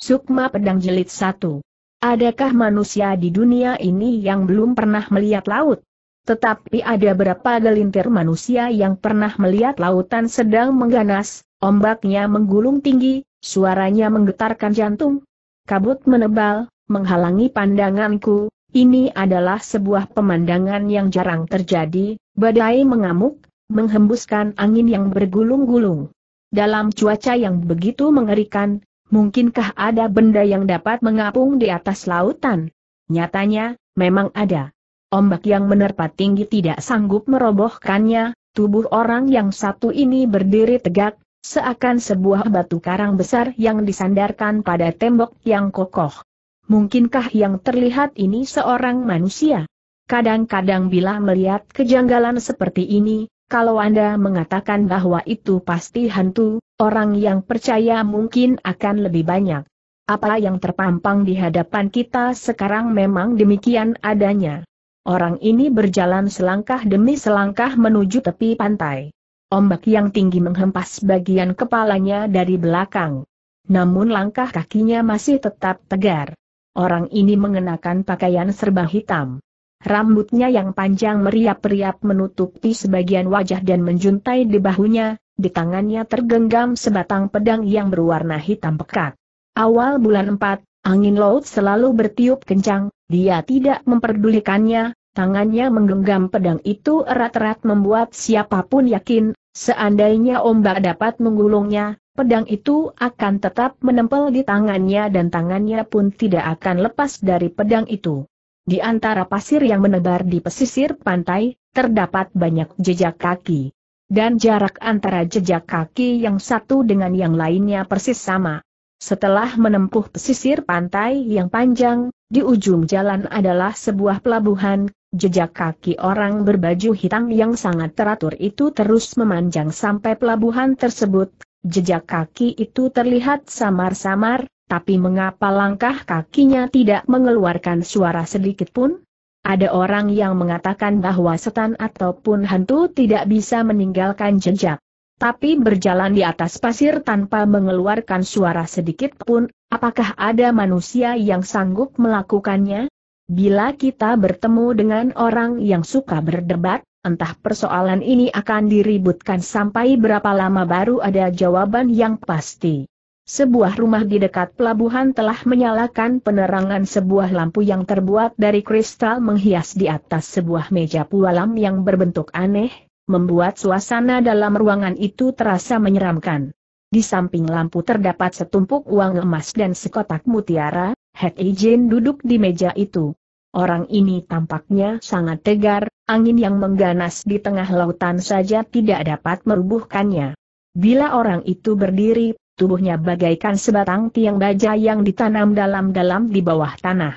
Sukma Pedang Jelit satu. Adakah manusia di dunia ini yang belum pernah melihat laut? Tetapi ada berapa gelintir manusia yang pernah melihat lautan sedang mengganas, ombaknya menggulung tinggi, suaranya menggetarkan jantung. Kabut menebal, menghalangi pandanganku, ini adalah sebuah pemandangan yang jarang terjadi, badai mengamuk, menghembuskan angin yang bergulung-gulung. Dalam cuaca yang begitu mengerikan, Mungkinkah ada benda yang dapat mengapung di atas lautan? Nyatanya, memang ada. Ombak yang menerpa tinggi tidak sanggup merobohkannya, tubuh orang yang satu ini berdiri tegak, seakan sebuah batu karang besar yang disandarkan pada tembok yang kokoh. Mungkinkah yang terlihat ini seorang manusia? Kadang-kadang bila melihat kejanggalan seperti ini, kalau Anda mengatakan bahwa itu pasti hantu, orang yang percaya mungkin akan lebih banyak. Apa yang terpampang di hadapan kita sekarang memang demikian adanya. Orang ini berjalan selangkah demi selangkah menuju tepi pantai. Ombak yang tinggi menghempas bagian kepalanya dari belakang. Namun langkah kakinya masih tetap tegar. Orang ini mengenakan pakaian serba hitam. Rambutnya yang panjang meriap-riap menutupi sebagian wajah dan menjuntai di bahunya, di tangannya tergenggam sebatang pedang yang berwarna hitam pekat. Awal bulan 4, angin laut selalu bertiup kencang, dia tidak memperdulikannya, tangannya menggenggam pedang itu erat-erat membuat siapapun yakin, seandainya ombak dapat menggulungnya, pedang itu akan tetap menempel di tangannya dan tangannya pun tidak akan lepas dari pedang itu. Di antara pasir yang menebar di pesisir pantai, terdapat banyak jejak kaki. Dan jarak antara jejak kaki yang satu dengan yang lainnya persis sama. Setelah menempuh pesisir pantai yang panjang, di ujung jalan adalah sebuah pelabuhan, jejak kaki orang berbaju hitam yang sangat teratur itu terus memanjang sampai pelabuhan tersebut. Jejak kaki itu terlihat samar-samar, tapi mengapa langkah kakinya tidak mengeluarkan suara sedikit pun? Ada orang yang mengatakan bahwa setan ataupun hantu tidak bisa meninggalkan jejak. Tapi berjalan di atas pasir tanpa mengeluarkan suara sedikit pun, apakah ada manusia yang sanggup melakukannya? Bila kita bertemu dengan orang yang suka berdebat, entah persoalan ini akan diributkan sampai berapa lama baru ada jawaban yang pasti. Sebuah rumah di dekat pelabuhan telah menyalakan penerangan sebuah lampu yang terbuat dari kristal menghias di atas sebuah meja pualam yang berbentuk aneh, membuat suasana dalam ruangan itu terasa menyeramkan. Di samping lampu terdapat setumpuk uang emas dan sekotak mutiara, Hek Ijin duduk di meja itu. Orang ini tampaknya sangat tegar, angin yang mengganas di tengah lautan saja tidak dapat merubuhkannya. Bila orang itu berdiri, tubuhnya bagaikan sebatang tiang baja yang ditanam dalam-dalam di bawah tanah.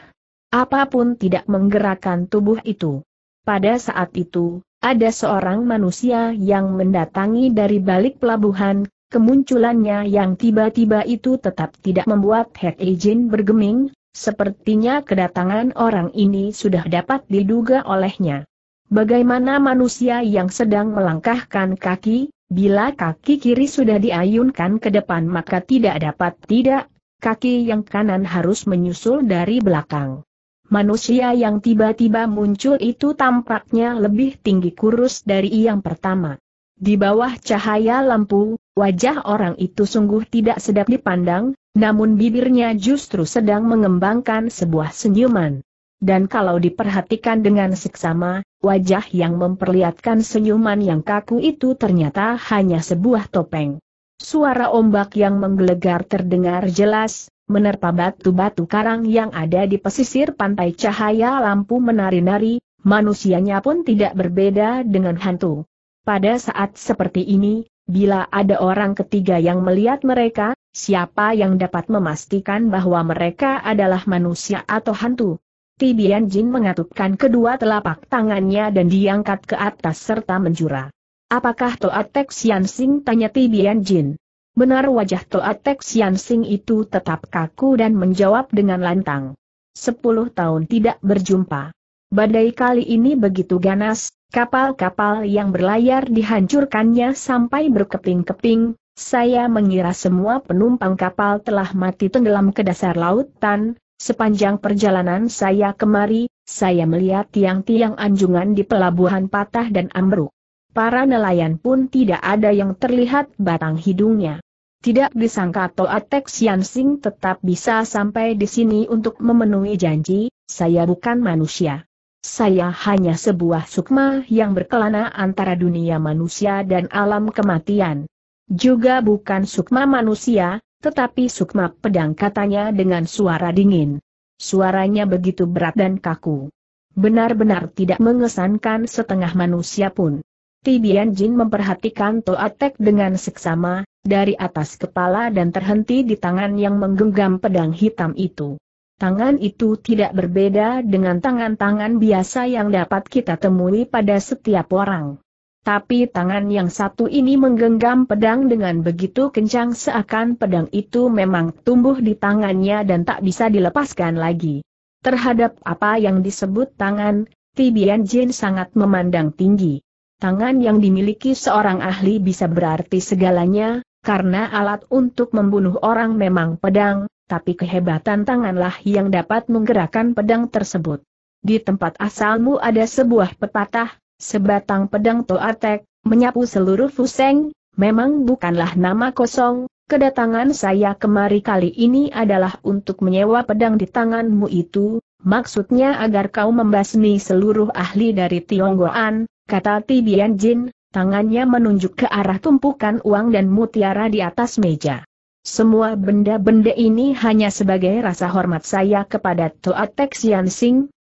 Apapun tidak menggerakkan tubuh itu. Pada saat itu, ada seorang manusia yang mendatangi dari balik pelabuhan, kemunculannya yang tiba-tiba itu tetap tidak membuat Hek Ejin bergeming, sepertinya kedatangan orang ini sudah dapat diduga olehnya. Bagaimana manusia yang sedang melangkahkan kaki, Bila kaki kiri sudah diayunkan ke depan maka tidak dapat tidak, kaki yang kanan harus menyusul dari belakang. Manusia yang tiba-tiba muncul itu tampaknya lebih tinggi kurus dari yang pertama. Di bawah cahaya lampu, wajah orang itu sungguh tidak sedap dipandang, namun bibirnya justru sedang mengembangkan sebuah senyuman dan kalau diperhatikan dengan seksama, wajah yang memperlihatkan senyuman yang kaku itu ternyata hanya sebuah topeng. Suara ombak yang menggelegar terdengar jelas, menerpa batu-batu karang yang ada di pesisir pantai cahaya lampu menari-nari, manusianya pun tidak berbeda dengan hantu. Pada saat seperti ini, bila ada orang ketiga yang melihat mereka, siapa yang dapat memastikan bahwa mereka adalah manusia atau hantu? Tibian Jin mengatupkan kedua telapak tangannya dan diangkat ke atas serta menjura. Apakah Toat Tek Sian Sing? tanya Tibian Jin. Benar wajah Toat Tek Sian Sing itu tetap kaku dan menjawab dengan lantang. Sepuluh tahun tidak berjumpa. Badai kali ini begitu ganas, kapal-kapal yang berlayar dihancurkannya sampai berkeping-keping, saya mengira semua penumpang kapal telah mati tenggelam ke dasar lautan, Sepanjang perjalanan saya kemari, saya melihat tiang-tiang anjungan di pelabuhan patah dan ambruk. Para nelayan pun tidak ada yang terlihat batang hidungnya. Tidak disangka Toatek Sing tetap bisa sampai di sini untuk memenuhi janji, saya bukan manusia. Saya hanya sebuah sukma yang berkelana antara dunia manusia dan alam kematian. Juga bukan sukma manusia, tetapi sukma pedang katanya dengan suara dingin. Suaranya begitu berat dan kaku. Benar-benar tidak mengesankan setengah manusia pun. Tibian Jin memperhatikan Toatek dengan seksama, dari atas kepala dan terhenti di tangan yang menggenggam pedang hitam itu. Tangan itu tidak berbeda dengan tangan-tangan biasa yang dapat kita temui pada setiap orang tapi tangan yang satu ini menggenggam pedang dengan begitu kencang seakan pedang itu memang tumbuh di tangannya dan tak bisa dilepaskan lagi. Terhadap apa yang disebut tangan, Tibian Jin sangat memandang tinggi. Tangan yang dimiliki seorang ahli bisa berarti segalanya, karena alat untuk membunuh orang memang pedang, tapi kehebatan tanganlah yang dapat menggerakkan pedang tersebut. Di tempat asalmu ada sebuah pepatah, Sebatang pedang Toatek, menyapu seluruh Fuseng, memang bukanlah nama kosong, kedatangan saya kemari kali ini adalah untuk menyewa pedang di tanganmu itu, maksudnya agar kau membasmi seluruh ahli dari Tionggoan, kata Tibian Jin, tangannya menunjuk ke arah tumpukan uang dan mutiara di atas meja. Semua benda-benda ini hanya sebagai rasa hormat saya kepada ToaTek Tek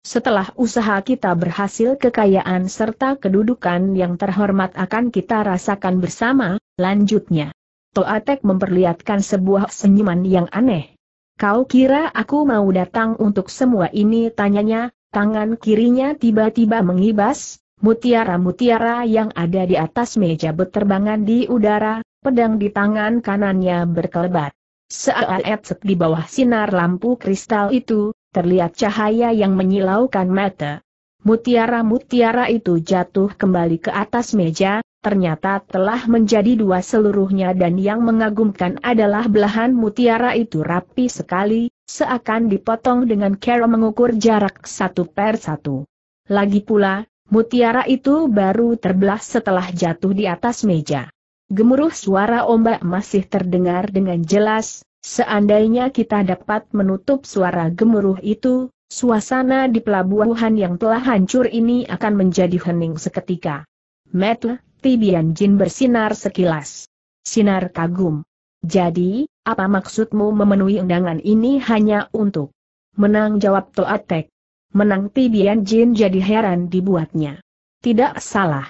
setelah usaha kita berhasil kekayaan serta kedudukan yang terhormat akan kita rasakan bersama, lanjutnya. Toatek memperlihatkan sebuah senyuman yang aneh. Kau kira aku mau datang untuk semua ini tanyanya, tangan kirinya tiba-tiba mengibas, mutiara-mutiara yang ada di atas meja berterbangan di udara, pedang di tangan kanannya berkelebat. Seaet di bawah sinar lampu kristal itu, terlihat cahaya yang menyilaukan mata. Mutiara-mutiara itu jatuh kembali ke atas meja, ternyata telah menjadi dua seluruhnya dan yang mengagumkan adalah belahan mutiara itu rapi sekali, seakan dipotong dengan cara mengukur jarak satu per satu. Lagi pula, mutiara itu baru terbelah setelah jatuh di atas meja. Gemuruh suara ombak masih terdengar dengan jelas, Seandainya kita dapat menutup suara gemuruh itu, suasana di pelabuhan yang telah hancur ini akan menjadi hening seketika. Metle, Tibian Jin bersinar sekilas. Sinar kagum. Jadi, apa maksudmu memenuhi undangan ini hanya untuk menang jawab Toatek? Menang Tibian Jin jadi heran dibuatnya. Tidak salah.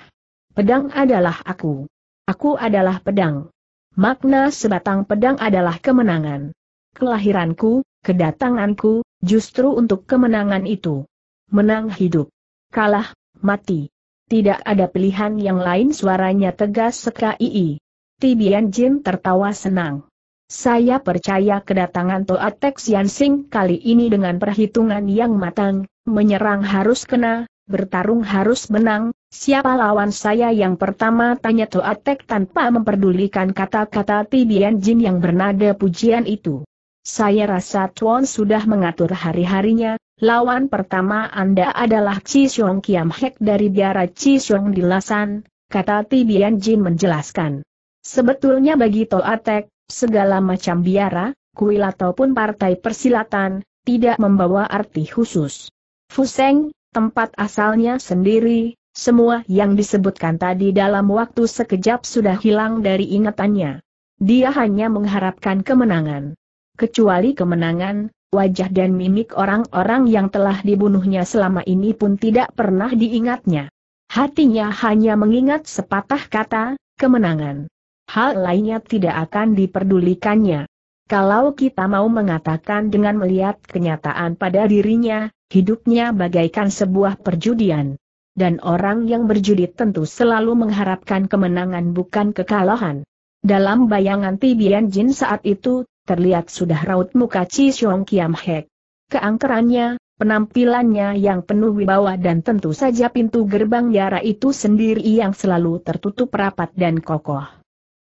Pedang adalah aku. Aku adalah pedang. Makna sebatang pedang adalah kemenangan. Kelahiranku, kedatanganku, justru untuk kemenangan itu. Menang hidup. Kalah, mati. Tidak ada pilihan yang lain suaranya tegas sekali. Tibian Jin tertawa senang. Saya percaya kedatangan Toa Tek Sian Sing kali ini dengan perhitungan yang matang, menyerang harus kena, bertarung harus menang, Siapa lawan saya yang pertama tanya Toatek tanpa memperdulikan kata-kata Tibian Jin yang bernada pujian itu. Saya rasa Tuan sudah mengatur hari-harinya, lawan pertama Anda adalah Chi Xiong Kiam Hek dari biara Chi Xiong di Lasan, kata Tibian Jin menjelaskan. Sebetulnya bagi Toatek, segala macam biara, kuil ataupun partai persilatan, tidak membawa arti khusus. Fuseng, tempat asalnya sendiri, semua yang disebutkan tadi dalam waktu sekejap sudah hilang dari ingatannya. Dia hanya mengharapkan kemenangan. Kecuali kemenangan, wajah dan mimik orang-orang yang telah dibunuhnya selama ini pun tidak pernah diingatnya. Hatinya hanya mengingat sepatah kata, kemenangan. Hal lainnya tidak akan diperdulikannya. Kalau kita mau mengatakan dengan melihat kenyataan pada dirinya, hidupnya bagaikan sebuah perjudian dan orang yang berjudi tentu selalu mengharapkan kemenangan bukan kekalahan. Dalam bayangan Tibian Jin saat itu, terlihat sudah raut muka Chi Xiong Kiam Hek. Keangkerannya, penampilannya yang penuh wibawa dan tentu saja pintu gerbang Yara itu sendiri yang selalu tertutup rapat dan kokoh.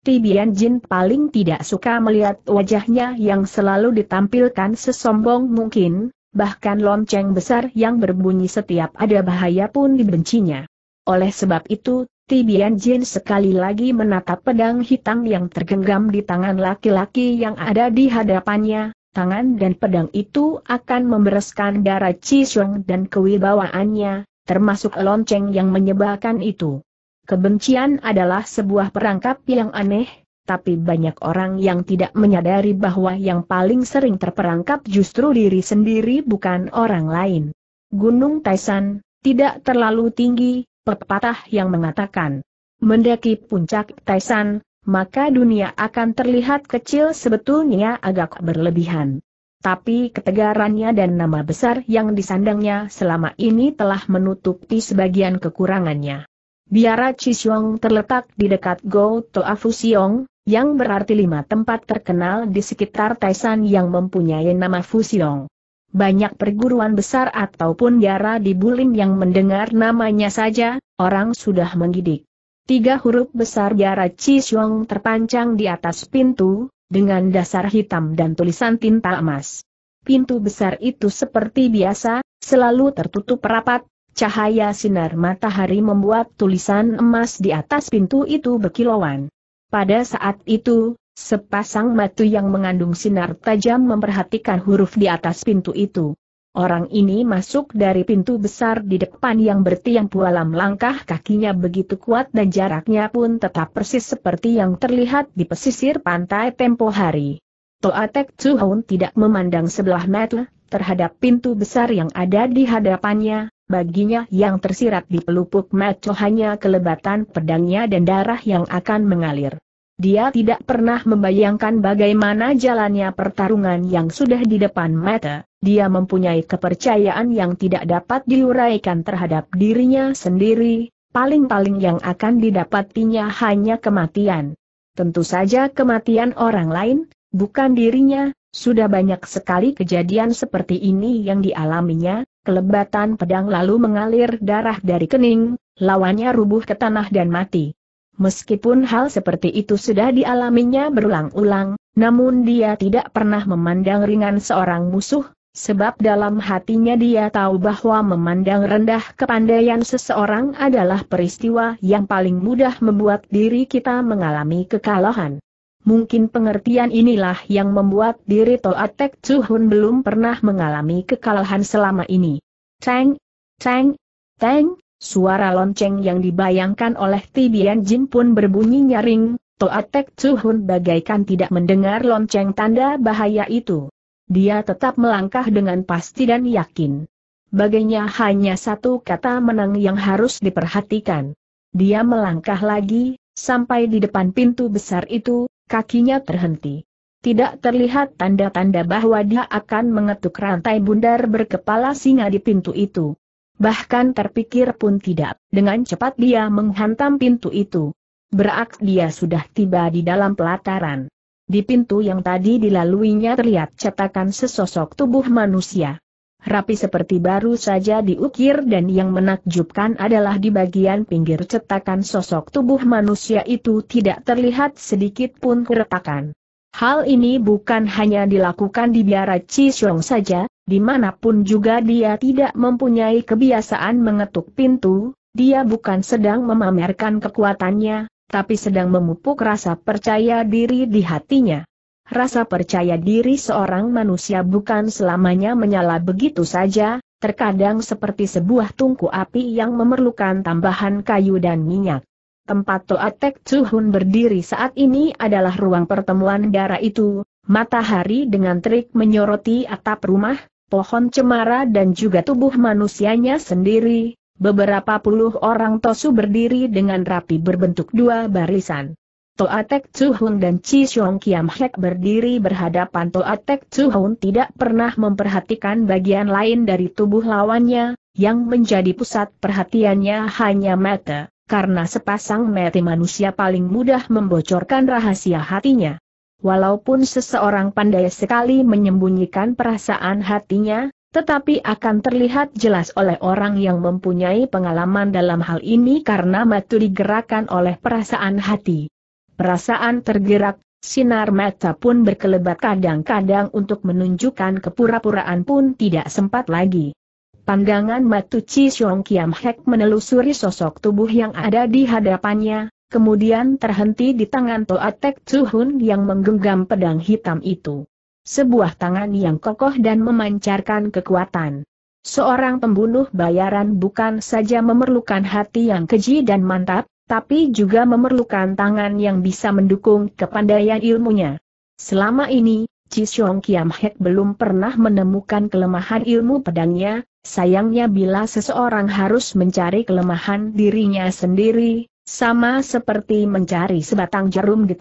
Tibian Jin paling tidak suka melihat wajahnya yang selalu ditampilkan sesombong mungkin, bahkan lonceng besar yang berbunyi setiap ada bahaya pun dibencinya. Oleh sebab itu, Tibian Jin sekali lagi menatap pedang hitam yang tergenggam di tangan laki-laki yang ada di hadapannya, tangan dan pedang itu akan membereskan darah Cisuang dan kewibawaannya, termasuk lonceng yang menyebalkan itu. Kebencian adalah sebuah perangkap yang aneh, tapi banyak orang yang tidak menyadari bahwa yang paling sering terperangkap justru diri sendiri bukan orang lain. Gunung Taisan, tidak terlalu tinggi, pepatah yang mengatakan, mendaki puncak Taisan, maka dunia akan terlihat kecil sebetulnya agak berlebihan. Tapi ketegarannya dan nama besar yang disandangnya selama ini telah menutupi sebagian kekurangannya. Biara Chisyong terletak di dekat Go Siong, yang berarti lima tempat terkenal di sekitar Taisan yang mempunyai nama Fusiong. Banyak perguruan besar ataupun biara di Bulim yang mendengar namanya saja, orang sudah menggidik. Tiga huruf besar biara Cisiong terpancang di atas pintu, dengan dasar hitam dan tulisan tinta emas. Pintu besar itu seperti biasa, selalu tertutup rapat, cahaya sinar matahari membuat tulisan emas di atas pintu itu berkilauan. Pada saat itu, sepasang mata yang mengandung sinar tajam memperhatikan huruf di atas pintu itu. Orang ini masuk dari pintu besar di depan yang bertiang pualam langkah kakinya begitu kuat dan jaraknya pun tetap persis seperti yang terlihat di pesisir pantai tempo hari. Toatek Tsuhon tidak memandang sebelah mata terhadap pintu besar yang ada di hadapannya, baginya yang tersirat di pelupuk mata hanya kelebatan pedangnya dan darah yang akan mengalir. Dia tidak pernah membayangkan bagaimana jalannya pertarungan yang sudah di depan mata, dia mempunyai kepercayaan yang tidak dapat diuraikan terhadap dirinya sendiri, paling-paling yang akan didapatinya hanya kematian. Tentu saja kematian orang lain, bukan dirinya, sudah banyak sekali kejadian seperti ini yang dialaminya, Kelebatan pedang lalu mengalir darah dari kening, lawannya rubuh ke tanah dan mati. Meskipun hal seperti itu sudah dialaminya berulang-ulang, namun dia tidak pernah memandang ringan seorang musuh, sebab dalam hatinya dia tahu bahwa memandang rendah kepandaian seseorang adalah peristiwa yang paling mudah membuat diri kita mengalami kekalahan. Mungkin pengertian inilah yang membuat diri Toatek Tek Chuhun belum pernah mengalami kekalahan selama ini. Teng, teng, teng, suara lonceng yang dibayangkan oleh Tibian Jin pun berbunyi nyaring, Toatek Tek Chuhun bagaikan tidak mendengar lonceng tanda bahaya itu. Dia tetap melangkah dengan pasti dan yakin. Baginya hanya satu kata menang yang harus diperhatikan. Dia melangkah lagi, sampai di depan pintu besar itu, kakinya terhenti. Tidak terlihat tanda-tanda bahwa dia akan mengetuk rantai bundar berkepala singa di pintu itu. Bahkan terpikir pun tidak, dengan cepat dia menghantam pintu itu. Berak dia sudah tiba di dalam pelataran. Di pintu yang tadi dilaluinya terlihat cetakan sesosok tubuh manusia rapi seperti baru saja diukir dan yang menakjubkan adalah di bagian pinggir cetakan sosok tubuh manusia itu tidak terlihat sedikit pun keretakan. Hal ini bukan hanya dilakukan di biara Cisiong saja, dimanapun juga dia tidak mempunyai kebiasaan mengetuk pintu, dia bukan sedang memamerkan kekuatannya, tapi sedang memupuk rasa percaya diri di hatinya. Rasa percaya diri seorang manusia bukan selamanya menyala begitu saja, terkadang seperti sebuah tungku api yang memerlukan tambahan kayu dan minyak. Tempat toa Tek tuhun berdiri saat ini adalah ruang pertemuan darah itu, matahari dengan trik menyoroti atap rumah, pohon cemara dan juga tubuh manusianya sendiri, beberapa puluh orang tosu berdiri dengan rapi berbentuk dua barisan. Toatek Chuhun dan Chi Xiong Kiam Hek berdiri berhadapan Toatek Chuhun tidak pernah memperhatikan bagian lain dari tubuh lawannya, yang menjadi pusat perhatiannya hanya mata, karena sepasang mata manusia paling mudah membocorkan rahasia hatinya. Walaupun seseorang pandai sekali menyembunyikan perasaan hatinya, tetapi akan terlihat jelas oleh orang yang mempunyai pengalaman dalam hal ini karena matu digerakkan oleh perasaan hati. Perasaan tergerak, sinar mata pun berkelebat kadang-kadang untuk menunjukkan kepura-puraan pun tidak sempat lagi. Pandangan Matu Chi Xiong Kiam Hek menelusuri sosok tubuh yang ada di hadapannya, kemudian terhenti di tangan Toa Toatek Hun yang menggenggam pedang hitam itu. Sebuah tangan yang kokoh dan memancarkan kekuatan. Seorang pembunuh bayaran bukan saja memerlukan hati yang keji dan mantap, tapi juga memerlukan tangan yang bisa mendukung kepandaian ilmunya. Selama ini, Cisiong Kiam Hek belum pernah menemukan kelemahan ilmu pedangnya, sayangnya bila seseorang harus mencari kelemahan dirinya sendiri, sama seperti mencari sebatang jarum di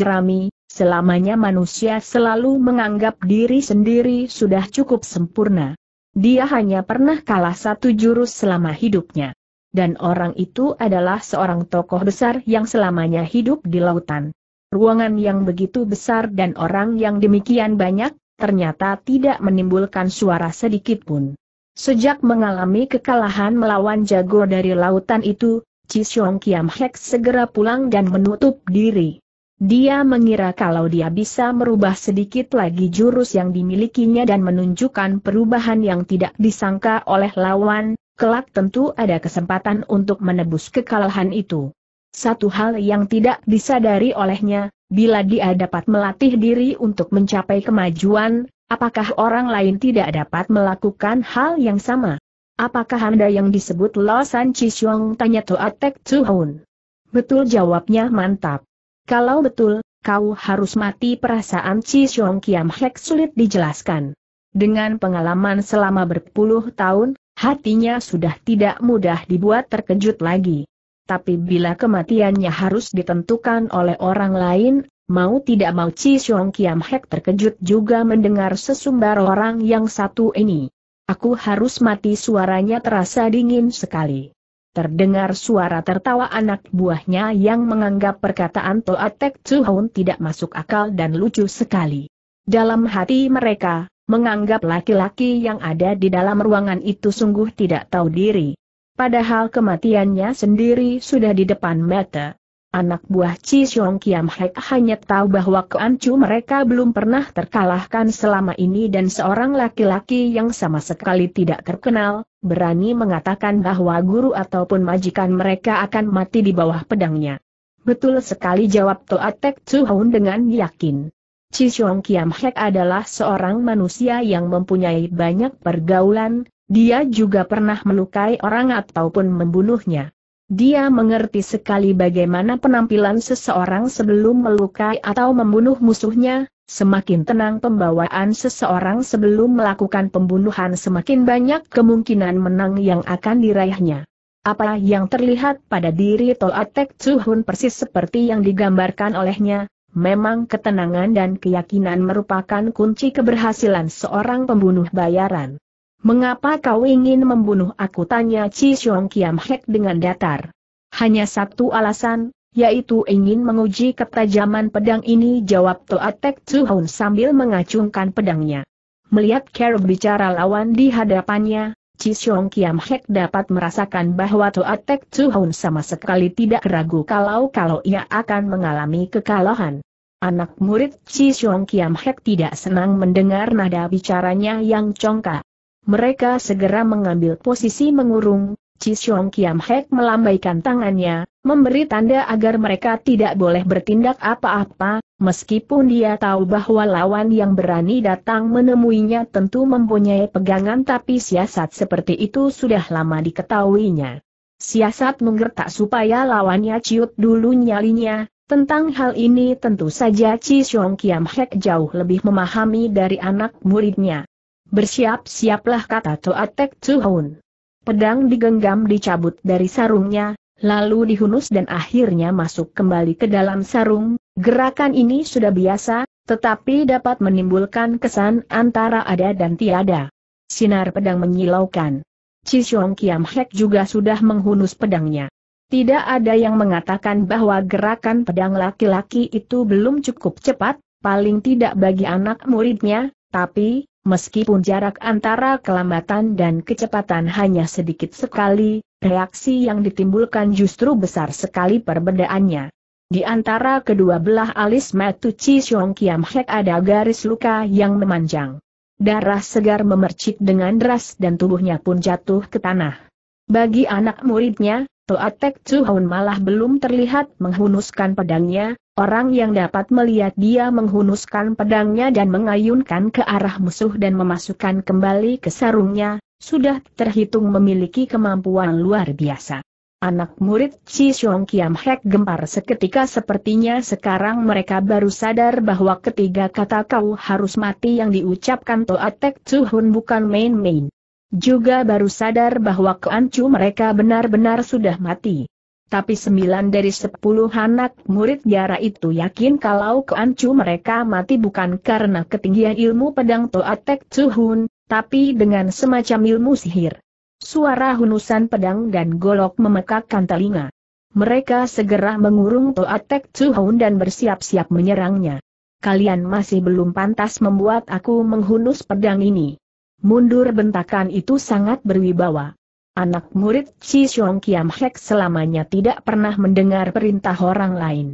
jerami, selamanya manusia selalu menganggap diri sendiri sudah cukup sempurna. Dia hanya pernah kalah satu jurus selama hidupnya dan orang itu adalah seorang tokoh besar yang selamanya hidup di lautan. Ruangan yang begitu besar dan orang yang demikian banyak, ternyata tidak menimbulkan suara sedikit pun. Sejak mengalami kekalahan melawan jago dari lautan itu, Chisong Kiam Hek segera pulang dan menutup diri. Dia mengira kalau dia bisa merubah sedikit lagi jurus yang dimilikinya dan menunjukkan perubahan yang tidak disangka oleh lawan, kelak tentu ada kesempatan untuk menebus kekalahan itu. Satu hal yang tidak disadari olehnya, bila dia dapat melatih diri untuk mencapai kemajuan, apakah orang lain tidak dapat melakukan hal yang sama? Apakah Anda yang disebut Lo San Chisyong tanya Toa Tek Tuhun? Betul jawabnya mantap. Kalau betul, kau harus mati perasaan Chisyong Kiam Hek sulit dijelaskan. Dengan pengalaman selama berpuluh tahun, hatinya sudah tidak mudah dibuat terkejut lagi. Tapi bila kematiannya harus ditentukan oleh orang lain, mau tidak mau Chi Xiong Kiam Hek terkejut juga mendengar sesumbar orang yang satu ini. Aku harus mati suaranya terasa dingin sekali. Terdengar suara tertawa anak buahnya yang menganggap perkataan Toatek Chuhun tidak masuk akal dan lucu sekali. Dalam hati mereka, menganggap laki-laki yang ada di dalam ruangan itu sungguh tidak tahu diri. Padahal kematiannya sendiri sudah di depan mata. Anak buah Chi Xiong Kiam Hek hanya tahu bahwa keancu mereka belum pernah terkalahkan selama ini dan seorang laki-laki yang sama sekali tidak terkenal, berani mengatakan bahwa guru ataupun majikan mereka akan mati di bawah pedangnya. Betul sekali jawab Toa Toatek Chuhun dengan yakin. Chisong Kiam Hek adalah seorang manusia yang mempunyai banyak pergaulan, dia juga pernah melukai orang ataupun membunuhnya. Dia mengerti sekali bagaimana penampilan seseorang sebelum melukai atau membunuh musuhnya, Semakin tenang pembawaan seseorang sebelum melakukan pembunuhan semakin banyak kemungkinan menang yang akan diraihnya. Apa yang terlihat pada diri Toatek Tsuhun persis seperti yang digambarkan olehnya, Memang ketenangan dan keyakinan merupakan kunci keberhasilan seorang pembunuh bayaran. Mengapa kau ingin membunuh aku tanya Chi Xiong Kiam Hek dengan datar. Hanya satu alasan, yaitu ingin menguji ketajaman pedang ini jawab Toa Tek Tsuhun sambil mengacungkan pedangnya. Melihat Kerr bicara lawan di hadapannya, Chi Xiong Kiam Hek dapat merasakan bahwa Toa Tek Hun sama sekali tidak ragu kalau-kalau ia akan mengalami kekalahan. Anak murid Chi Xiong Kiam Hek tidak senang mendengar nada bicaranya yang congkak. Mereka segera mengambil posisi mengurung, Chi Xiong Kiam Hek melambaikan tangannya, Memberi tanda agar mereka tidak boleh bertindak apa-apa, meskipun dia tahu bahwa lawan yang berani datang menemuinya tentu mempunyai pegangan tapi siasat seperti itu sudah lama diketahuinya. Siasat menggertak supaya lawannya ciut dulu nyalinya, tentang hal ini tentu saja Chi Xiong Kiam Hek jauh lebih memahami dari anak muridnya. Bersiap-siaplah kata Toa Toatek Tuhun. Pedang digenggam dicabut dari sarungnya, lalu dihunus dan akhirnya masuk kembali ke dalam sarung, gerakan ini sudah biasa, tetapi dapat menimbulkan kesan antara ada dan tiada. Sinar pedang menyilaukan. Cisiong Kiam Hek juga sudah menghunus pedangnya. Tidak ada yang mengatakan bahwa gerakan pedang laki-laki itu belum cukup cepat, paling tidak bagi anak muridnya, tapi, meskipun jarak antara kelambatan dan kecepatan hanya sedikit sekali, reaksi yang ditimbulkan justru besar sekali perbedaannya. Di antara kedua belah alis Matu Chi Xiong Kiam Hek ada garis luka yang memanjang. Darah segar memercik dengan deras dan tubuhnya pun jatuh ke tanah. Bagi anak muridnya, Toa Tek Chuhun malah belum terlihat menghunuskan pedangnya, orang yang dapat melihat dia menghunuskan pedangnya dan mengayunkan ke arah musuh dan memasukkan kembali ke sarungnya, sudah terhitung memiliki kemampuan luar biasa. Anak murid Chi Xiong Kiam Hek gempar seketika sepertinya sekarang mereka baru sadar bahwa ketiga kata kau harus mati yang diucapkan Toatek Hun bukan main-main. Juga baru sadar bahwa keancu mereka benar-benar sudah mati. Tapi sembilan dari sepuluh anak murid Yara itu yakin kalau keancu mereka mati bukan karena ketinggian ilmu pedang Toatek Hun tapi dengan semacam ilmu sihir. Suara hunusan pedang dan golok memekakkan telinga. Mereka segera mengurung Toatek Chuhun dan bersiap-siap menyerangnya. Kalian masih belum pantas membuat aku menghunus pedang ini. Mundur bentakan itu sangat berwibawa. Anak murid Chi Xiong Kiam Hek selamanya tidak pernah mendengar perintah orang lain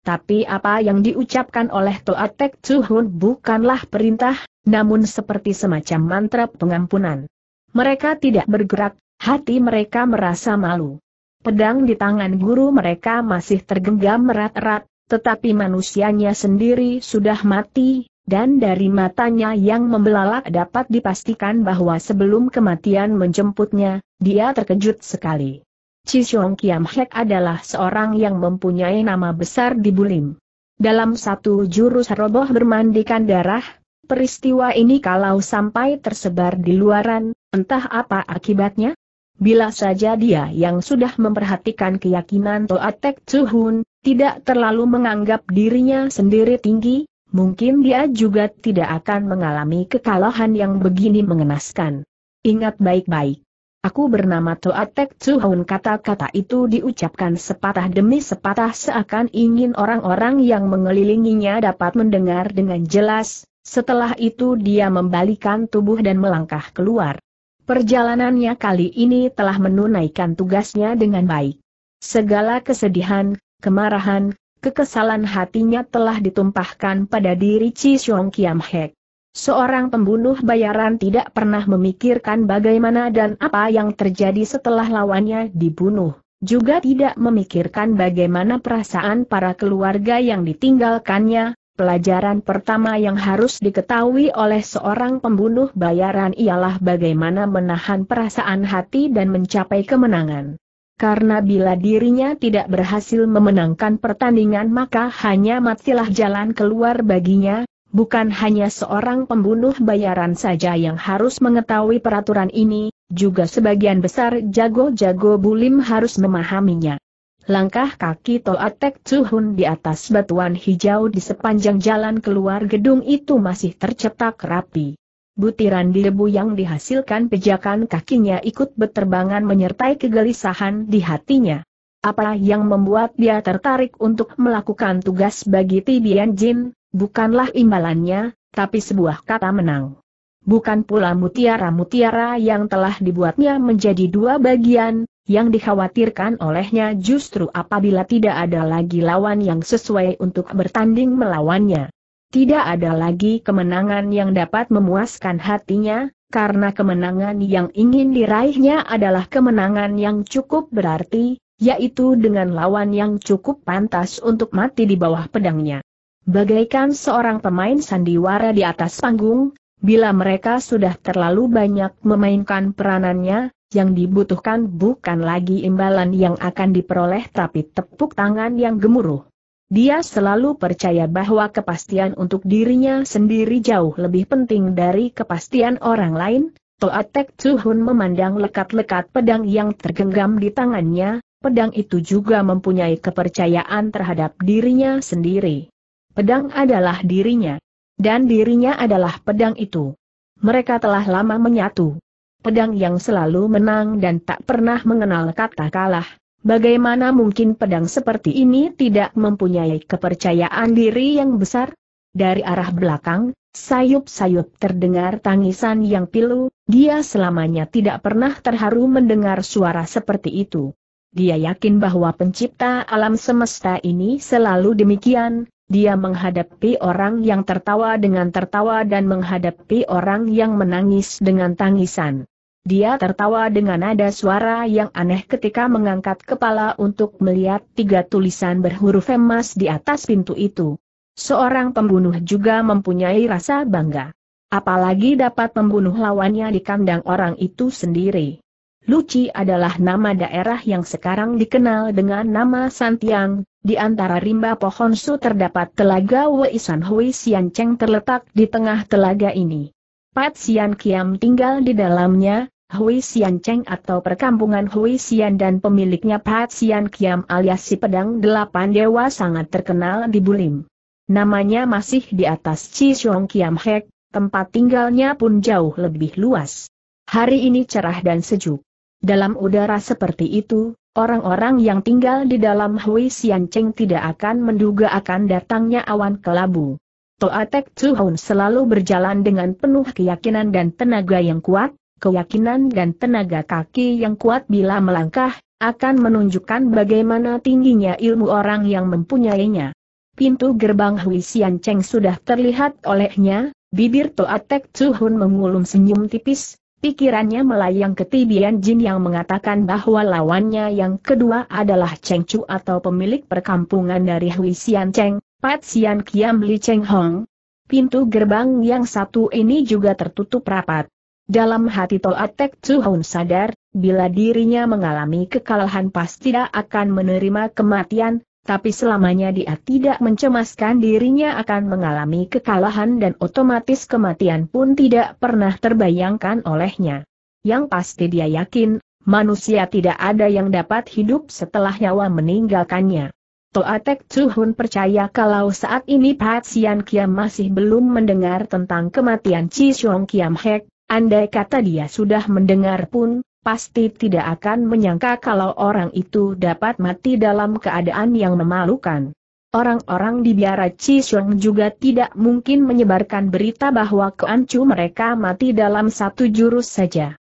tapi apa yang diucapkan oleh Toa Tek Chuhun bukanlah perintah, namun seperti semacam mantra pengampunan. Mereka tidak bergerak, hati mereka merasa malu. Pedang di tangan guru mereka masih tergenggam erat-erat, tetapi manusianya sendiri sudah mati, dan dari matanya yang membelalak dapat dipastikan bahwa sebelum kematian menjemputnya, dia terkejut sekali. Chisong Kiam Hek adalah seorang yang mempunyai nama besar di Bulim. Dalam satu jurus roboh bermandikan darah, peristiwa ini kalau sampai tersebar di luaran, entah apa akibatnya? Bila saja dia yang sudah memperhatikan keyakinan Toatek Tuhun, tidak terlalu menganggap dirinya sendiri tinggi, mungkin dia juga tidak akan mengalami kekalahan yang begini mengenaskan. Ingat baik-baik. Aku bernama Toatek Tsuhun kata-kata itu diucapkan sepatah demi sepatah seakan ingin orang-orang yang mengelilinginya dapat mendengar dengan jelas, setelah itu dia membalikan tubuh dan melangkah keluar. Perjalanannya kali ini telah menunaikan tugasnya dengan baik. Segala kesedihan, kemarahan, kekesalan hatinya telah ditumpahkan pada diri Chi Xiong Kiam Hek. Seorang pembunuh bayaran tidak pernah memikirkan bagaimana dan apa yang terjadi setelah lawannya dibunuh, juga tidak memikirkan bagaimana perasaan para keluarga yang ditinggalkannya. Pelajaran pertama yang harus diketahui oleh seorang pembunuh bayaran ialah bagaimana menahan perasaan hati dan mencapai kemenangan. Karena bila dirinya tidak berhasil memenangkan pertandingan maka hanya matilah jalan keluar baginya, Bukan hanya seorang pembunuh bayaran saja yang harus mengetahui peraturan ini, juga sebagian besar jago-jago bulim harus memahaminya. Langkah kaki Toatek Cuhun di atas batuan hijau di sepanjang jalan keluar gedung itu masih tercetak rapi. Butiran debu yang dihasilkan pejakan kakinya ikut beterbangan menyertai kegelisahan di hatinya. Apa yang membuat dia tertarik untuk melakukan tugas bagi Tibian Jin, Bukanlah imbalannya, tapi sebuah kata menang. Bukan pula mutiara-mutiara yang telah dibuatnya menjadi dua bagian, yang dikhawatirkan olehnya justru apabila tidak ada lagi lawan yang sesuai untuk bertanding melawannya. Tidak ada lagi kemenangan yang dapat memuaskan hatinya, karena kemenangan yang ingin diraihnya adalah kemenangan yang cukup berarti, yaitu dengan lawan yang cukup pantas untuk mati di bawah pedangnya. Bagaikan seorang pemain sandiwara di atas panggung, bila mereka sudah terlalu banyak memainkan peranannya, yang dibutuhkan bukan lagi imbalan yang akan diperoleh tapi tepuk tangan yang gemuruh. Dia selalu percaya bahwa kepastian untuk dirinya sendiri jauh lebih penting dari kepastian orang lain, Toa Tek Tuhun memandang lekat-lekat pedang yang tergenggam di tangannya, pedang itu juga mempunyai kepercayaan terhadap dirinya sendiri. Pedang adalah dirinya. Dan dirinya adalah pedang itu. Mereka telah lama menyatu. Pedang yang selalu menang dan tak pernah mengenal kata kalah. Bagaimana mungkin pedang seperti ini tidak mempunyai kepercayaan diri yang besar? Dari arah belakang, sayup-sayup terdengar tangisan yang pilu, dia selamanya tidak pernah terharu mendengar suara seperti itu. Dia yakin bahwa pencipta alam semesta ini selalu demikian, dia menghadapi orang yang tertawa dengan tertawa dan menghadapi orang yang menangis dengan tangisan. Dia tertawa dengan nada suara yang aneh ketika mengangkat kepala untuk melihat tiga tulisan berhuruf emas di atas pintu itu. Seorang pembunuh juga mempunyai rasa bangga. Apalagi dapat membunuh lawannya di kandang orang itu sendiri. Luci adalah nama daerah yang sekarang dikenal dengan nama Santiang, di antara rimba pohon su terdapat telaga San Hui Sian Cheng terletak di tengah telaga ini. Pat Sian Kiam tinggal di dalamnya, Hui Sian Cheng atau perkampungan Hui Sian dan pemiliknya Pat Sian Kiam alias si pedang delapan dewa sangat terkenal di Bulim. Namanya masih di atas Xiong Kiam Hek, tempat tinggalnya pun jauh lebih luas. Hari ini cerah dan sejuk. Dalam udara seperti itu, orang-orang yang tinggal di dalam Hui Sian Cheng tidak akan menduga akan datangnya awan kelabu. Tek Hun selalu berjalan dengan penuh keyakinan dan tenaga yang kuat, keyakinan dan tenaga kaki yang kuat bila melangkah, akan menunjukkan bagaimana tingginya ilmu orang yang mempunyainya. Pintu gerbang Hui Sian Cheng sudah terlihat olehnya, bibir Tek Hun mengulum senyum tipis, Pikirannya melayang ke Tibian Jin yang mengatakan bahwa lawannya yang kedua adalah Cheng Chu atau pemilik perkampungan dari Hui Xian Cheng, Pat Xian Kiam Li Cheng Hong. Pintu gerbang yang satu ini juga tertutup rapat. Dalam hati Toa Tek Tsuhun sadar, bila dirinya mengalami kekalahan pasti tidak akan menerima kematian, tapi selamanya dia tidak mencemaskan dirinya akan mengalami kekalahan dan otomatis kematian pun tidak pernah terbayangkan olehnya. Yang pasti dia yakin, manusia tidak ada yang dapat hidup setelah nyawa meninggalkannya. Toatek Tsuhun percaya kalau saat ini Pat Sian Kiam masih belum mendengar tentang kematian Chi Xiong Kiam Hek, andai kata dia sudah mendengar pun, pasti tidak akan menyangka kalau orang itu dapat mati dalam keadaan yang memalukan. Orang-orang di biara Cisong juga tidak mungkin menyebarkan berita bahwa keancu mereka mati dalam satu jurus saja.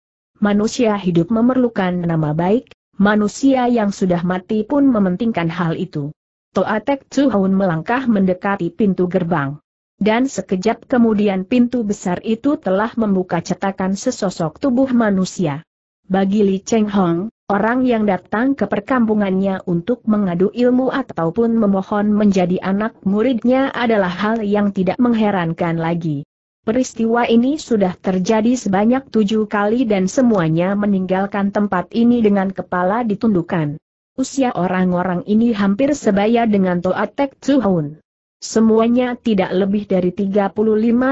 Manusia hidup memerlukan nama baik, manusia yang sudah mati pun mementingkan hal itu. Toatek Tsuhun melangkah mendekati pintu gerbang. Dan sekejap kemudian pintu besar itu telah membuka cetakan sesosok tubuh manusia. Bagi Li Cheng Hong, orang yang datang ke perkampungannya untuk mengadu ilmu ataupun memohon menjadi anak muridnya adalah hal yang tidak mengherankan lagi. Peristiwa ini sudah terjadi sebanyak tujuh kali dan semuanya meninggalkan tempat ini dengan kepala ditundukkan. Usia orang-orang ini hampir sebaya dengan Toa Toatek Tsuhun. Semuanya tidak lebih dari 35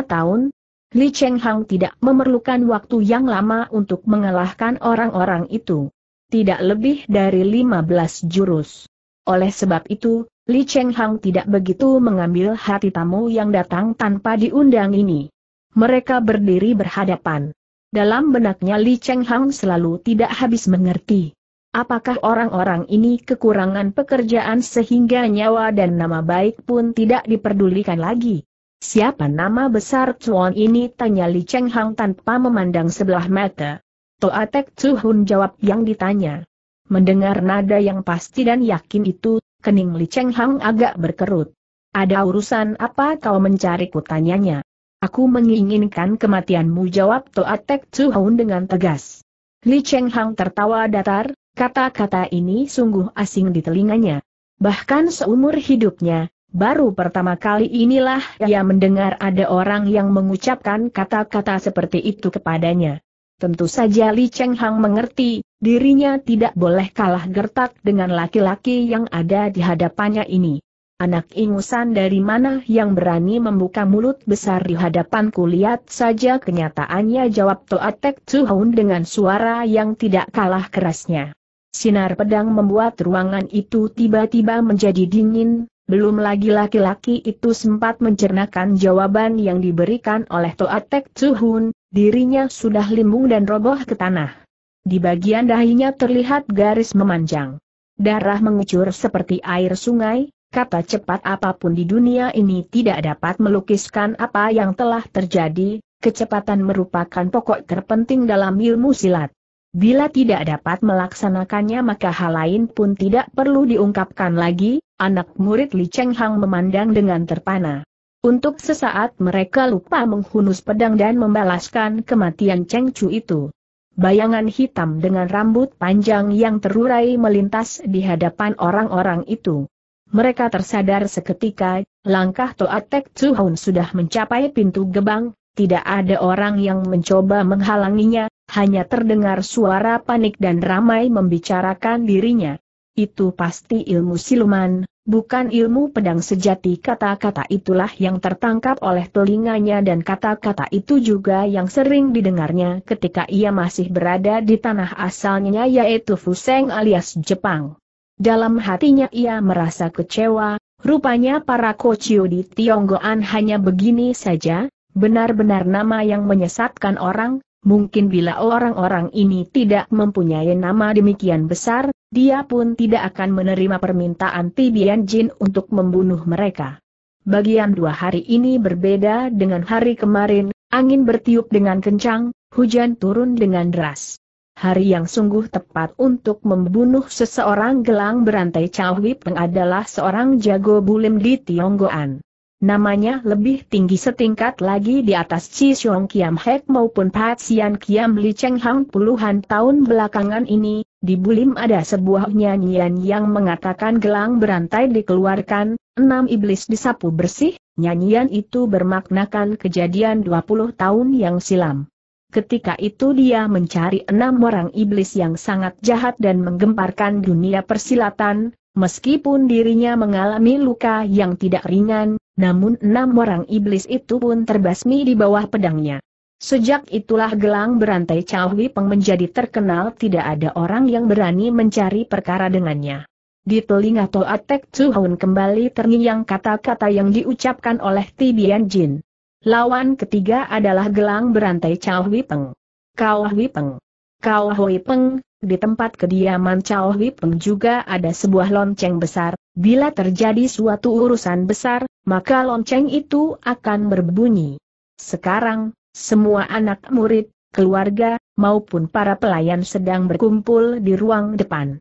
tahun, Li Cheng Hang tidak memerlukan waktu yang lama untuk mengalahkan orang-orang itu. Tidak lebih dari 15 jurus. Oleh sebab itu, Li Cheng Hang tidak begitu mengambil hati tamu yang datang tanpa diundang ini. Mereka berdiri berhadapan. Dalam benaknya Li Cheng Hang selalu tidak habis mengerti. Apakah orang-orang ini kekurangan pekerjaan sehingga nyawa dan nama baik pun tidak diperdulikan lagi? Siapa nama besar Chuan ini? Tanya Li Cheng Hang tanpa memandang sebelah mata. Toa Chu Hun jawab yang ditanya. Mendengar nada yang pasti dan yakin itu, kening Li Cheng Hang agak berkerut. Ada urusan apa kau mencari? tanyanya? Aku menginginkan kematianmu jawab Toa Chu Hun dengan tegas. Li Cheng Hang tertawa datar, kata-kata ini sungguh asing di telinganya. Bahkan seumur hidupnya, Baru pertama kali inilah ia mendengar ada orang yang mengucapkan kata-kata seperti itu kepadanya. Tentu saja Li Cheng Hang mengerti, dirinya tidak boleh kalah gertak dengan laki-laki yang ada di hadapannya ini. Anak ingusan dari mana yang berani membuka mulut besar di hadapanku lihat saja kenyataannya jawab Toatek Tuhun dengan suara yang tidak kalah kerasnya. Sinar pedang membuat ruangan itu tiba-tiba menjadi dingin, belum lagi laki-laki itu sempat mencernakan jawaban yang diberikan oleh Toa Tek Tsuhun, dirinya sudah limbung dan roboh ke tanah. Di bagian dahinya terlihat garis memanjang. Darah mengucur seperti air sungai, kata cepat apapun di dunia ini tidak dapat melukiskan apa yang telah terjadi, kecepatan merupakan pokok terpenting dalam ilmu silat. Bila tidak dapat melaksanakannya maka hal lain pun tidak perlu diungkapkan lagi, anak murid Li Cheng Hang memandang dengan terpana. Untuk sesaat mereka lupa menghunus pedang dan membalaskan kematian Cheng Chu itu. Bayangan hitam dengan rambut panjang yang terurai melintas di hadapan orang-orang itu. Mereka tersadar seketika, langkah Toa Tek Hun sudah mencapai pintu gebang, tidak ada orang yang mencoba menghalanginya, hanya terdengar suara panik dan ramai membicarakan dirinya. Itu pasti ilmu siluman, bukan ilmu pedang sejati kata-kata itulah yang tertangkap oleh telinganya dan kata-kata itu juga yang sering didengarnya ketika ia masih berada di tanah asalnya yaitu Fuseng alias Jepang. Dalam hatinya ia merasa kecewa, rupanya para kocio di Tionggoan hanya begini saja, benar-benar nama yang menyesatkan orang, Mungkin bila orang-orang ini tidak mempunyai nama demikian besar, dia pun tidak akan menerima permintaan Tibian Jin untuk membunuh mereka. Bagian dua hari ini berbeda dengan hari kemarin, angin bertiup dengan kencang, hujan turun dengan deras. Hari yang sungguh tepat untuk membunuh seseorang gelang berantai Chow Wipeng adalah seorang jago bulim di Tionggoan. Namanya lebih tinggi setingkat lagi di atas Chi Xiong Kiam Hek maupun Pat Sian Kiam Li Cheng Hang puluhan tahun belakangan ini, di Bulim ada sebuah nyanyian yang mengatakan gelang berantai dikeluarkan, enam iblis disapu bersih, nyanyian itu bermaknakan kejadian 20 tahun yang silam. Ketika itu dia mencari enam orang iblis yang sangat jahat dan menggemparkan dunia persilatan, Meskipun dirinya mengalami luka yang tidak ringan, namun enam orang iblis itu pun terbasmi di bawah pedangnya. Sejak itulah gelang berantai Cao Peng menjadi terkenal tidak ada orang yang berani mencari perkara dengannya. Di telinga Toa Tek Tsuhun kembali terngiang kata-kata yang diucapkan oleh Tibian Jin. Lawan ketiga adalah gelang berantai Cao Peng. Cao Peng. Cao Peng, di tempat kediaman Chao Li juga ada sebuah lonceng besar, bila terjadi suatu urusan besar, maka lonceng itu akan berbunyi. Sekarang, semua anak murid, keluarga, maupun para pelayan sedang berkumpul di ruang depan.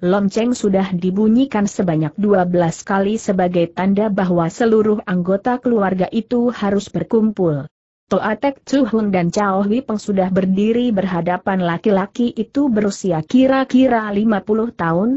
Lonceng sudah dibunyikan sebanyak 12 kali sebagai tanda bahwa seluruh anggota keluarga itu harus berkumpul. Toatek Chuhun dan Chao Peng sudah berdiri berhadapan laki-laki itu berusia kira-kira 50 tahun.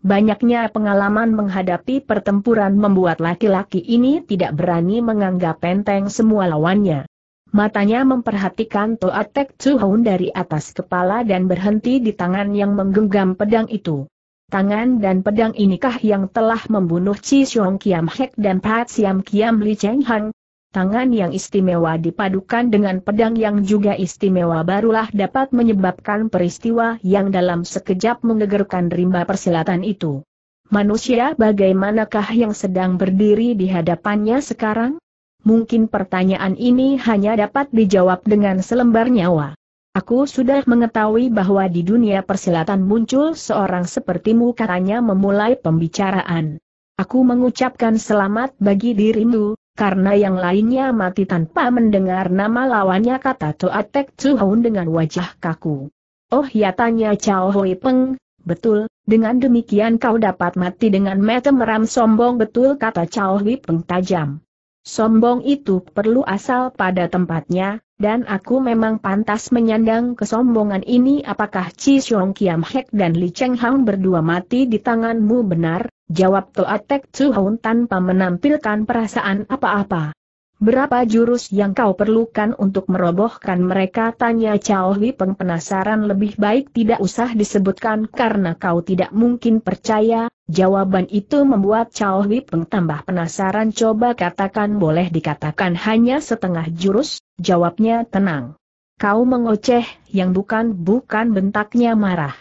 Banyaknya pengalaman menghadapi pertempuran membuat laki-laki ini tidak berani menganggap enteng semua lawannya. Matanya memperhatikan Toatek Chuhun dari atas kepala dan berhenti di tangan yang menggenggam pedang itu. Tangan dan pedang inikah yang telah membunuh Chi Xiong Kiam Hek dan Pat Siam Kiam Li Cheng Hang? tangan yang istimewa dipadukan dengan pedang yang juga istimewa barulah dapat menyebabkan peristiwa yang dalam sekejap menggegerkan rimba persilatan itu. Manusia bagaimanakah yang sedang berdiri di hadapannya sekarang? Mungkin pertanyaan ini hanya dapat dijawab dengan selembar nyawa. Aku sudah mengetahui bahwa di dunia persilatan muncul seorang sepertimu katanya memulai pembicaraan. Aku mengucapkan selamat bagi dirimu, karena yang lainnya mati tanpa mendengar nama lawannya kata Toa Tek Chuhun dengan wajah kaku. Oh ya tanya Chao Hui Peng, betul, dengan demikian kau dapat mati dengan mata meram sombong betul kata Chao Hui Peng tajam. Sombong itu perlu asal pada tempatnya, dan aku memang pantas menyandang kesombongan ini apakah Chi Xiong Kiam Hek dan Li Cheng Hang berdua mati di tanganmu benar, jawab Chu Chuhun tanpa menampilkan perasaan apa-apa. Berapa jurus yang kau perlukan untuk merobohkan mereka? Tanya Chao Li Peng penasaran lebih baik tidak usah disebutkan karena kau tidak mungkin percaya, Jawaban itu membuat Chao Hui tambah penasaran coba katakan boleh dikatakan hanya setengah jurus, jawabnya tenang. Kau mengoceh, yang bukan-bukan bentaknya marah.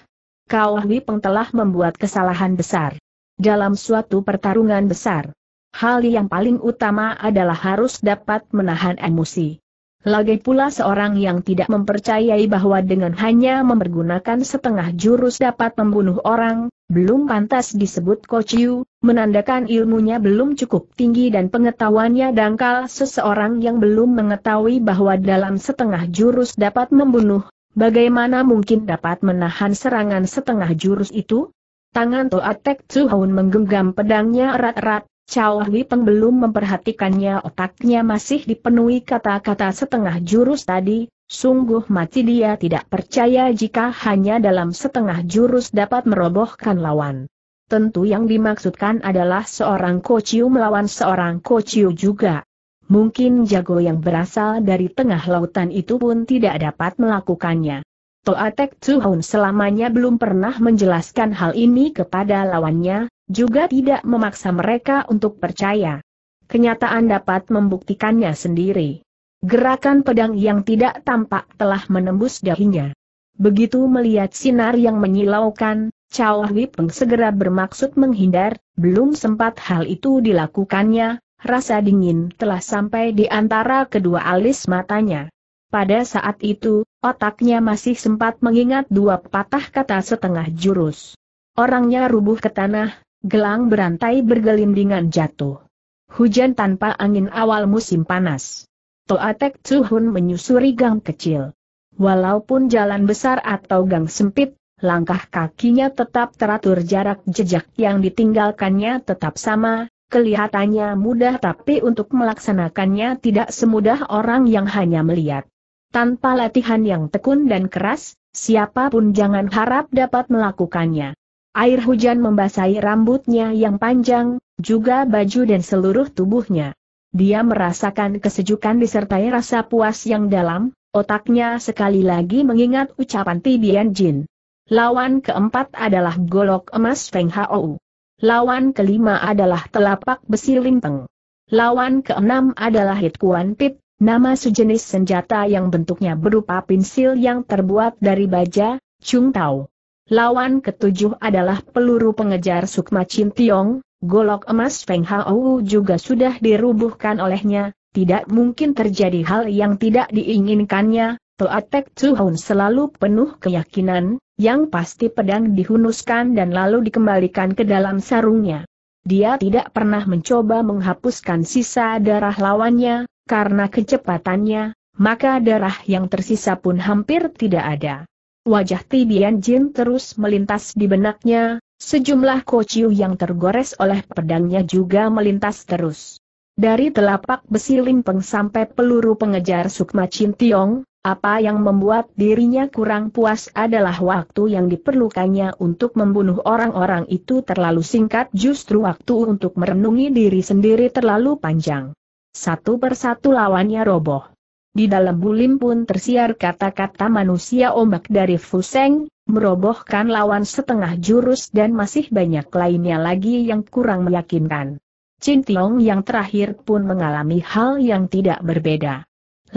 Kau Hui telah membuat kesalahan besar. Dalam suatu pertarungan besar, hal yang paling utama adalah harus dapat menahan emosi. Lagi pula seorang yang tidak mempercayai bahwa dengan hanya mempergunakan setengah jurus dapat membunuh orang, belum pantas disebut kociu, menandakan ilmunya belum cukup tinggi dan pengetahuannya dangkal seseorang yang belum mengetahui bahwa dalam setengah jurus dapat membunuh, bagaimana mungkin dapat menahan serangan setengah jurus itu? Tangan Toatek Tsuhun menggenggam pedangnya erat-erat, Cao Hui Peng belum memperhatikannya otaknya masih dipenuhi kata-kata setengah jurus tadi, sungguh mati dia tidak percaya jika hanya dalam setengah jurus dapat merobohkan lawan. Tentu yang dimaksudkan adalah seorang kociu melawan seorang kociu juga. Mungkin jago yang berasal dari tengah lautan itu pun tidak dapat melakukannya. Toatek Tuhun selamanya belum pernah menjelaskan hal ini kepada lawannya, juga tidak memaksa mereka untuk percaya. Kenyataan dapat membuktikannya sendiri. Gerakan pedang yang tidak tampak telah menembus dahinya. Begitu melihat sinar yang menyilaukan, Chao Hui Peng segera bermaksud menghindar, belum sempat hal itu dilakukannya, rasa dingin telah sampai di antara kedua alis matanya. Pada saat itu, otaknya masih sempat mengingat dua patah kata setengah jurus. Orangnya rubuh ke tanah, Gelang berantai bergelindingan jatuh. Hujan tanpa angin awal musim panas. Toatek Tsuhun menyusuri gang kecil. Walaupun jalan besar atau gang sempit, langkah kakinya tetap teratur jarak jejak yang ditinggalkannya tetap sama, kelihatannya mudah tapi untuk melaksanakannya tidak semudah orang yang hanya melihat. Tanpa latihan yang tekun dan keras, siapapun jangan harap dapat melakukannya. Air hujan membasahi rambutnya yang panjang, juga baju dan seluruh tubuhnya. Dia merasakan kesejukan disertai rasa puas yang dalam, otaknya sekali lagi mengingat ucapan Tibian Jin. Lawan keempat adalah golok emas Feng Hou. Lawan kelima adalah telapak besi Limpeng. Lawan keenam adalah Hit Kuan Pit, nama sejenis senjata yang bentuknya berupa pensil yang terbuat dari baja, Chung Tao. Lawan ketujuh adalah peluru pengejar Sukma Chin Tiong, golok emas Feng Hao juga sudah dirubuhkan olehnya, tidak mungkin terjadi hal yang tidak diinginkannya, Toatek Tsuhun selalu penuh keyakinan, yang pasti pedang dihunuskan dan lalu dikembalikan ke dalam sarungnya. Dia tidak pernah mencoba menghapuskan sisa darah lawannya, karena kecepatannya, maka darah yang tersisa pun hampir tidak ada. Wajah Tibian Jin terus melintas di benaknya, sejumlah kociu yang tergores oleh pedangnya juga melintas terus. Dari telapak besi limpeng sampai peluru pengejar Sukma Chin Tiong, apa yang membuat dirinya kurang puas adalah waktu yang diperlukannya untuk membunuh orang-orang itu terlalu singkat justru waktu untuk merenungi diri sendiri terlalu panjang. Satu persatu lawannya roboh. Di dalam bulim pun tersiar kata-kata manusia ombak dari Fuseng, merobohkan lawan setengah jurus dan masih banyak lainnya lagi yang kurang meyakinkan. Cintiong yang terakhir pun mengalami hal yang tidak berbeda.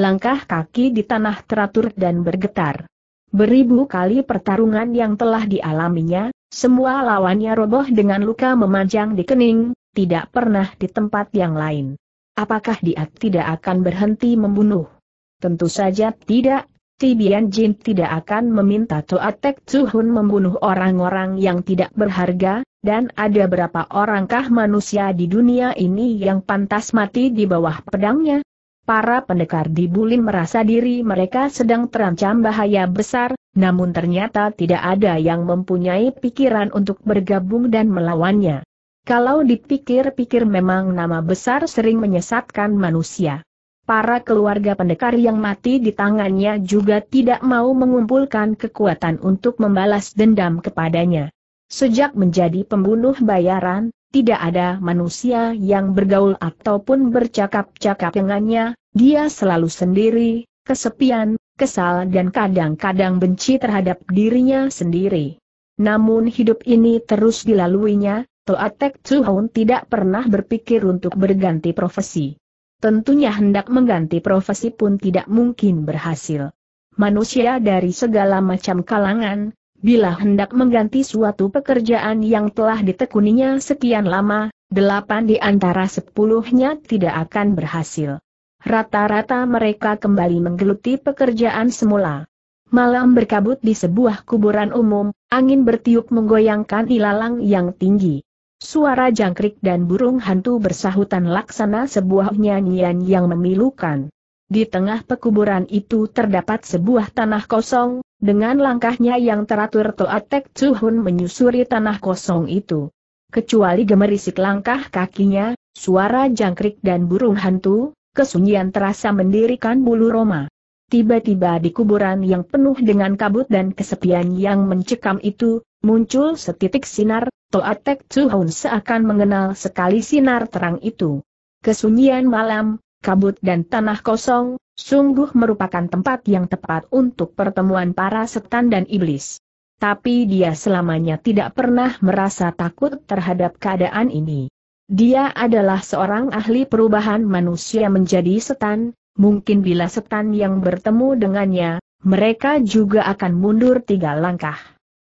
Langkah kaki di tanah teratur dan bergetar. Beribu kali pertarungan yang telah dialaminya, semua lawannya roboh dengan luka memanjang di kening, tidak pernah di tempat yang lain. Apakah dia tidak akan berhenti membunuh? Tentu saja tidak, Tibian Jin tidak akan meminta Toa Tek Tuhun membunuh orang-orang yang tidak berharga, dan ada berapa orangkah manusia di dunia ini yang pantas mati di bawah pedangnya? Para pendekar di Bulim merasa diri mereka sedang terancam bahaya besar, namun ternyata tidak ada yang mempunyai pikiran untuk bergabung dan melawannya. Kalau dipikir-pikir memang nama besar sering menyesatkan manusia. Para keluarga pendekar yang mati di tangannya juga tidak mau mengumpulkan kekuatan untuk membalas dendam kepadanya. Sejak menjadi pembunuh bayaran, tidak ada manusia yang bergaul ataupun bercakap-cakap dengannya, dia selalu sendiri, kesepian, kesal dan kadang-kadang benci terhadap dirinya sendiri. Namun hidup ini terus dilaluinya, Toatek Tuhun tidak pernah berpikir untuk berganti profesi. Tentunya hendak mengganti profesi pun tidak mungkin berhasil. Manusia dari segala macam kalangan, bila hendak mengganti suatu pekerjaan yang telah ditekuninya sekian lama, delapan di antara sepuluhnya tidak akan berhasil. Rata-rata mereka kembali menggeluti pekerjaan semula. Malam berkabut di sebuah kuburan umum, angin bertiup menggoyangkan ilalang yang tinggi. Suara jangkrik dan burung hantu bersahutan laksana sebuah nyanyian yang memilukan. Di tengah pekuburan itu terdapat sebuah tanah kosong, dengan langkahnya yang teratur Toatek Tsuhun menyusuri tanah kosong itu. Kecuali gemerisik langkah kakinya, suara jangkrik dan burung hantu, kesunyian terasa mendirikan bulu Roma. Tiba-tiba di kuburan yang penuh dengan kabut dan kesepian yang mencekam itu, muncul setitik sinar, Toa Tek Tsuhun seakan mengenal sekali sinar terang itu. Kesunyian malam, kabut dan tanah kosong, sungguh merupakan tempat yang tepat untuk pertemuan para setan dan iblis. Tapi dia selamanya tidak pernah merasa takut terhadap keadaan ini. Dia adalah seorang ahli perubahan manusia menjadi setan, mungkin bila setan yang bertemu dengannya, mereka juga akan mundur tiga langkah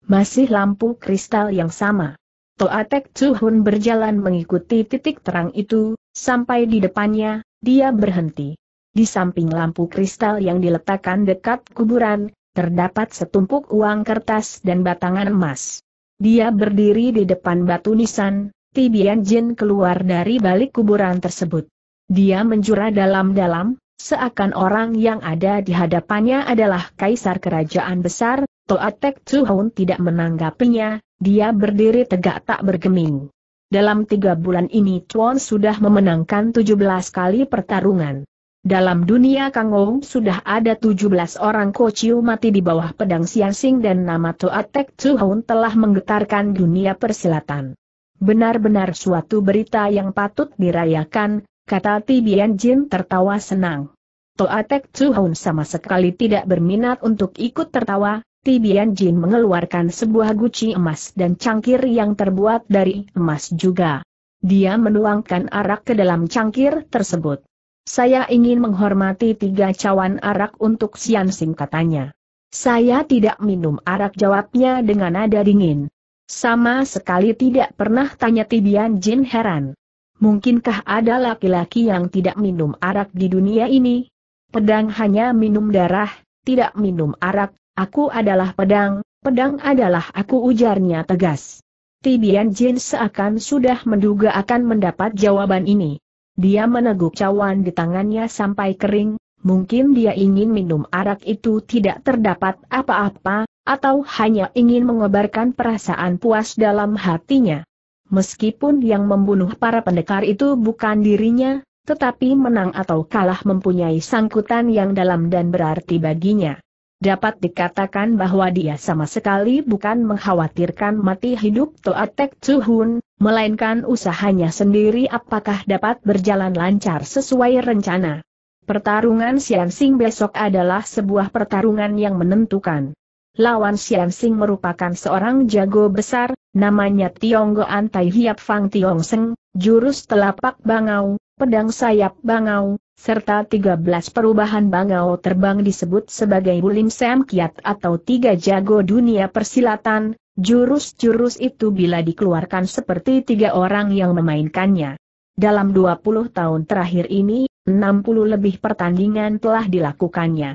masih lampu kristal yang sama. Toatek Chuhun berjalan mengikuti titik terang itu, sampai di depannya, dia berhenti. Di samping lampu kristal yang diletakkan dekat kuburan, terdapat setumpuk uang kertas dan batangan emas. Dia berdiri di depan batu nisan, Tibian Jin keluar dari balik kuburan tersebut. Dia menjura dalam-dalam, seakan orang yang ada di hadapannya adalah kaisar kerajaan besar, Toa Toatek Tsuhon tidak menanggapinya, dia berdiri tegak tak bergeming. Dalam tiga bulan ini Chuan sudah memenangkan 17 kali pertarungan. Dalam dunia Kangong sudah ada 17 orang kociu mati di bawah pedang Siasing dan nama Toa Toatek Tsuhon telah menggetarkan dunia persilatan. Benar-benar suatu berita yang patut dirayakan, kata Tibian Jin tertawa senang. Toa Toatek Tsuhon sama sekali tidak berminat untuk ikut tertawa, Tibian Jin mengeluarkan sebuah guci emas dan cangkir yang terbuat dari emas juga. Dia menuangkan arak ke dalam cangkir tersebut. Saya ingin menghormati tiga cawan arak untuk Sian Sing katanya. Saya tidak minum arak jawabnya dengan nada dingin. Sama sekali tidak pernah tanya Tibian Jin heran. Mungkinkah ada laki-laki yang tidak minum arak di dunia ini? Pedang hanya minum darah, tidak minum arak, Aku adalah pedang, pedang adalah aku ujarnya tegas. Tibian Jin seakan sudah menduga akan mendapat jawaban ini. Dia meneguk cawan di tangannya sampai kering, mungkin dia ingin minum arak itu tidak terdapat apa-apa, atau hanya ingin mengobarkan perasaan puas dalam hatinya. Meskipun yang membunuh para pendekar itu bukan dirinya, tetapi menang atau kalah mempunyai sangkutan yang dalam dan berarti baginya dapat dikatakan bahwa dia sama sekali bukan mengkhawatirkan mati hidup Toatek Tsuhun, melainkan usahanya sendiri apakah dapat berjalan lancar sesuai rencana. Pertarungan Siansing besok adalah sebuah pertarungan yang menentukan. Lawan Siansing merupakan seorang jago besar, namanya Tionggo Antai Hiap Fang Tiong Seng, jurus telapak bangau, pedang sayap bangau, serta 13 perubahan bangau terbang disebut sebagai Bulim Sam Kiat atau tiga jago dunia persilatan, jurus-jurus itu bila dikeluarkan seperti tiga orang yang memainkannya. Dalam 20 tahun terakhir ini, 60 lebih pertandingan telah dilakukannya.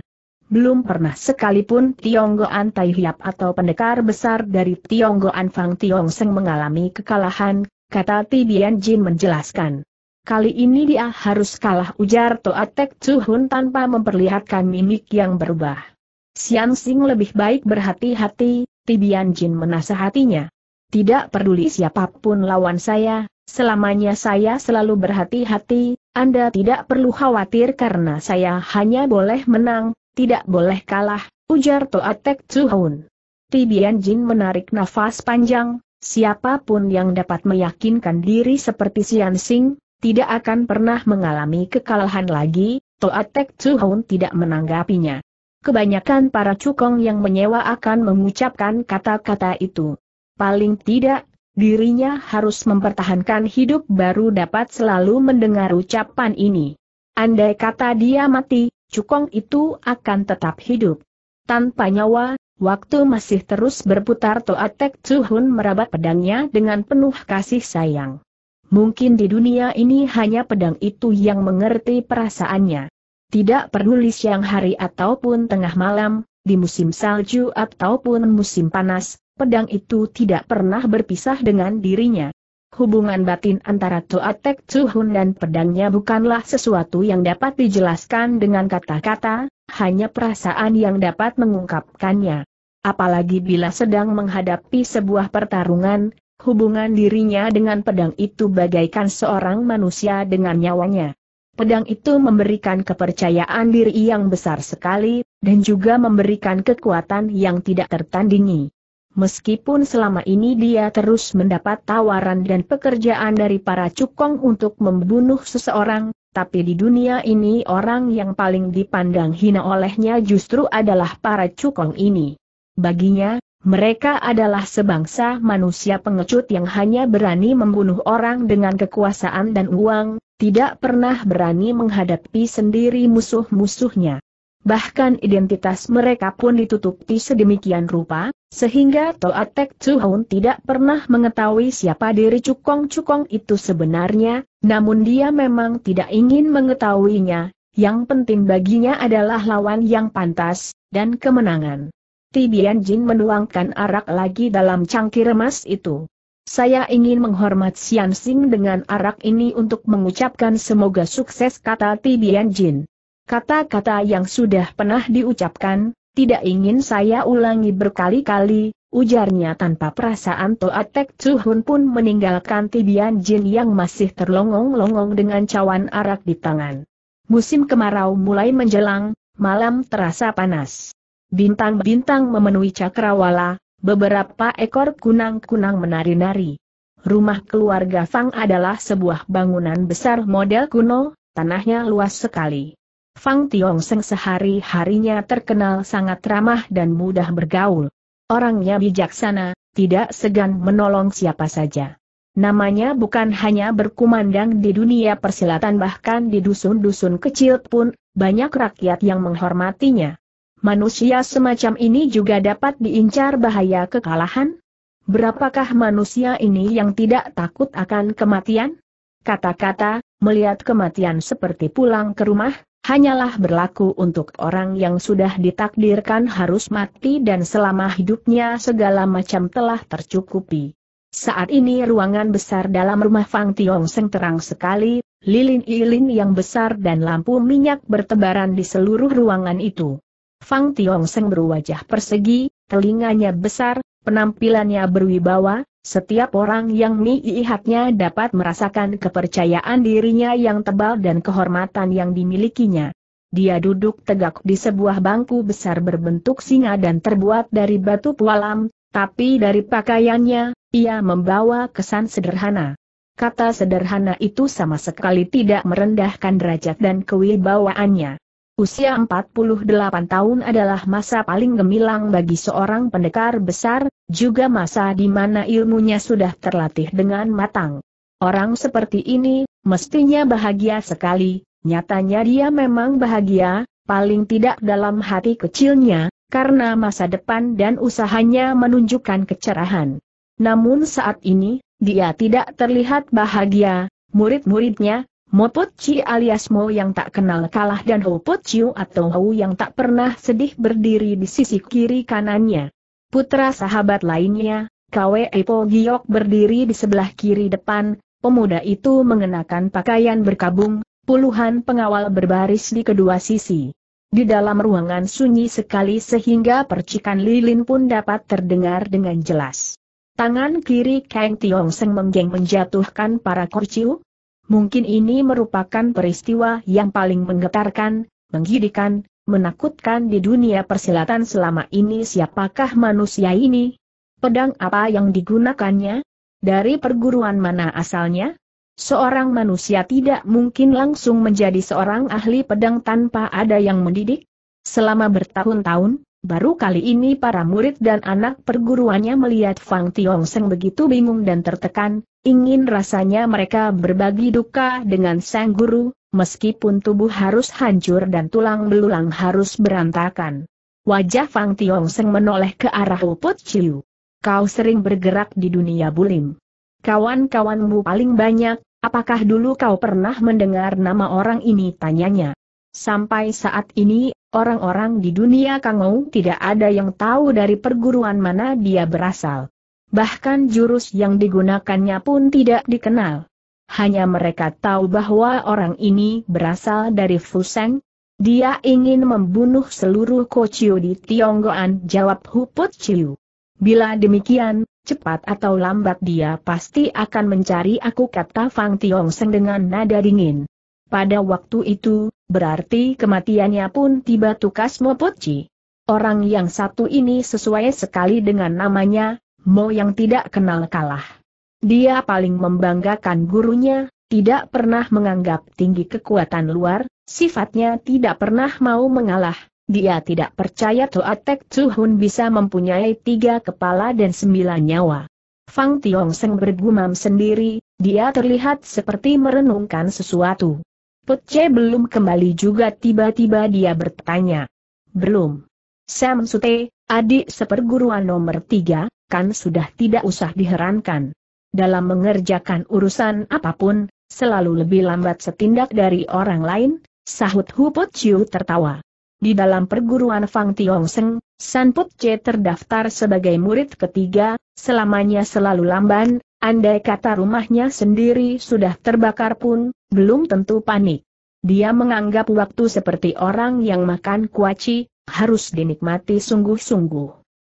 Belum pernah sekalipun Tionggoan Tai Hiap atau pendekar besar dari Tionggoan Fang Tiong mengalami kekalahan, kata Tibian Jin menjelaskan. Kali ini dia harus kalah ujar Toa Tek Chuhun tanpa memperlihatkan mimik yang berubah. Sian Sing lebih baik berhati-hati, Tibian Jin menasehatinya. Tidak peduli siapapun lawan saya, selamanya saya selalu berhati-hati, Anda tidak perlu khawatir karena saya hanya boleh menang, tidak boleh kalah, ujar Toa Tek Chuhun. Tibian Jin menarik nafas panjang, siapapun yang dapat meyakinkan diri seperti Sian Sing, tidak akan pernah mengalami kekalahan lagi, Toatek Hun tidak menanggapinya. Kebanyakan para cukong yang menyewa akan mengucapkan kata-kata itu. Paling tidak, dirinya harus mempertahankan hidup baru dapat selalu mendengar ucapan ini. Andai kata dia mati, cukong itu akan tetap hidup. Tanpa nyawa, waktu masih terus berputar Toatek Hun merabat pedangnya dengan penuh kasih sayang. Mungkin di dunia ini hanya pedang itu yang mengerti perasaannya. Tidak peduli siang hari ataupun tengah malam, di musim salju ataupun musim panas, pedang itu tidak pernah berpisah dengan dirinya. Hubungan batin antara Toatek Tuhun dan pedangnya bukanlah sesuatu yang dapat dijelaskan dengan kata-kata, hanya perasaan yang dapat mengungkapkannya. Apalagi bila sedang menghadapi sebuah pertarungan, Hubungan dirinya dengan pedang itu bagaikan seorang manusia dengan nyawanya. Pedang itu memberikan kepercayaan diri yang besar sekali, dan juga memberikan kekuatan yang tidak tertandingi. Meskipun selama ini dia terus mendapat tawaran dan pekerjaan dari para cukong untuk membunuh seseorang, tapi di dunia ini orang yang paling dipandang hina olehnya justru adalah para cukong ini. Baginya, mereka adalah sebangsa manusia pengecut yang hanya berani membunuh orang dengan kekuasaan dan uang, tidak pernah berani menghadapi sendiri musuh-musuhnya. Bahkan identitas mereka pun ditutupi sedemikian rupa, sehingga Toa Tek tidak pernah mengetahui siapa diri cukong-cukong itu sebenarnya, namun dia memang tidak ingin mengetahuinya, yang penting baginya adalah lawan yang pantas, dan kemenangan. Tibian Jin menuangkan arak lagi dalam cangkir emas itu. Saya ingin menghormat Xian Xing dengan arak ini untuk mengucapkan semoga sukses kata Tibian Jin. Kata-kata yang sudah pernah diucapkan, tidak ingin saya ulangi berkali-kali, ujarnya tanpa perasaan Toa Tek Cuhun pun meninggalkan Tibian Jin yang masih terlongong-longong dengan cawan arak di tangan. Musim kemarau mulai menjelang, malam terasa panas. Bintang-bintang memenuhi cakrawala, beberapa ekor kunang-kunang menari-nari. Rumah keluarga Fang adalah sebuah bangunan besar model kuno, tanahnya luas sekali. Fang Tiong Seng sehari-harinya terkenal sangat ramah dan mudah bergaul. Orangnya bijaksana, tidak segan menolong siapa saja. Namanya bukan hanya berkumandang di dunia persilatan bahkan di dusun-dusun kecil pun, banyak rakyat yang menghormatinya manusia semacam ini juga dapat diincar bahaya kekalahan? Berapakah manusia ini yang tidak takut akan kematian? Kata-kata, melihat kematian seperti pulang ke rumah, hanyalah berlaku untuk orang yang sudah ditakdirkan harus mati dan selama hidupnya segala macam telah tercukupi. Saat ini ruangan besar dalam rumah Fang Tiong Seng terang sekali, lilin-ilin yang besar dan lampu minyak bertebaran di seluruh ruangan itu. Fang Tiong Seng berwajah persegi, telinganya besar, penampilannya berwibawa, setiap orang yang melihatnya dapat merasakan kepercayaan dirinya yang tebal dan kehormatan yang dimilikinya. Dia duduk tegak di sebuah bangku besar berbentuk singa dan terbuat dari batu pualam, tapi dari pakaiannya, ia membawa kesan sederhana. Kata sederhana itu sama sekali tidak merendahkan derajat dan kewibawaannya. Usia 48 tahun adalah masa paling gemilang bagi seorang pendekar besar, juga masa di mana ilmunya sudah terlatih dengan matang. Orang seperti ini, mestinya bahagia sekali, nyatanya dia memang bahagia, paling tidak dalam hati kecilnya, karena masa depan dan usahanya menunjukkan kecerahan. Namun saat ini, dia tidak terlihat bahagia, murid-muridnya, Moput Chi alias Mo yang tak kenal kalah dan Ho Ciu atau Hou yang tak pernah sedih berdiri di sisi kiri kanannya. Putra sahabat lainnya, Kwe Epo Giok berdiri di sebelah kiri depan, pemuda itu mengenakan pakaian berkabung, puluhan pengawal berbaris di kedua sisi. Di dalam ruangan sunyi sekali sehingga percikan lilin pun dapat terdengar dengan jelas. Tangan kiri Kang Tiong Seng menggeng menjatuhkan para korciu, Mungkin ini merupakan peristiwa yang paling menggetarkan, menggidikan, menakutkan di dunia persilatan selama ini siapakah manusia ini? Pedang apa yang digunakannya? Dari perguruan mana asalnya? Seorang manusia tidak mungkin langsung menjadi seorang ahli pedang tanpa ada yang mendidik. Selama bertahun-tahun, Baru kali ini para murid dan anak perguruannya melihat Fang Seng begitu bingung dan tertekan, ingin rasanya mereka berbagi duka dengan sang guru, meskipun tubuh harus hancur dan tulang belulang harus berantakan. Wajah Fang Seng menoleh ke arah Uput Chiu. Kau sering bergerak di dunia bulim. Kawan-kawanmu paling banyak, apakah dulu kau pernah mendengar nama orang ini tanyanya? Sampai saat ini Orang-orang di dunia Kangou tidak ada yang tahu dari perguruan mana dia berasal. Bahkan jurus yang digunakannya pun tidak dikenal. Hanya mereka tahu bahwa orang ini berasal dari Fuseng. Dia ingin membunuh seluruh Kociu di Tionggoan, jawab Huput Ciu. Bila demikian, cepat atau lambat dia pasti akan mencari aku kata Fang Tiong Seng dengan nada dingin. Pada waktu itu, Berarti kematiannya pun tiba tukas Mo Orang yang satu ini sesuai sekali dengan namanya, Mo yang tidak kenal kalah. Dia paling membanggakan gurunya, tidak pernah menganggap tinggi kekuatan luar, sifatnya tidak pernah mau mengalah. Dia tidak percaya Tek Tuhun bisa mempunyai tiga kepala dan sembilan nyawa. Fang Tiong Seng bergumam sendiri, dia terlihat seperti merenungkan sesuatu. Putce belum kembali juga tiba-tiba dia bertanya. Belum. Sam Sute, adik seperguruan nomor tiga, kan sudah tidak usah diherankan. Dalam mengerjakan urusan apapun, selalu lebih lambat setindak dari orang lain, sahut Hu Put Chiu tertawa. Di dalam perguruan Fang Tiong Seng, San Put Che terdaftar sebagai murid ketiga, selamanya selalu lamban, Andai kata rumahnya sendiri sudah terbakar pun, belum tentu panik. Dia menganggap waktu seperti orang yang makan kuaci, harus dinikmati sungguh-sungguh.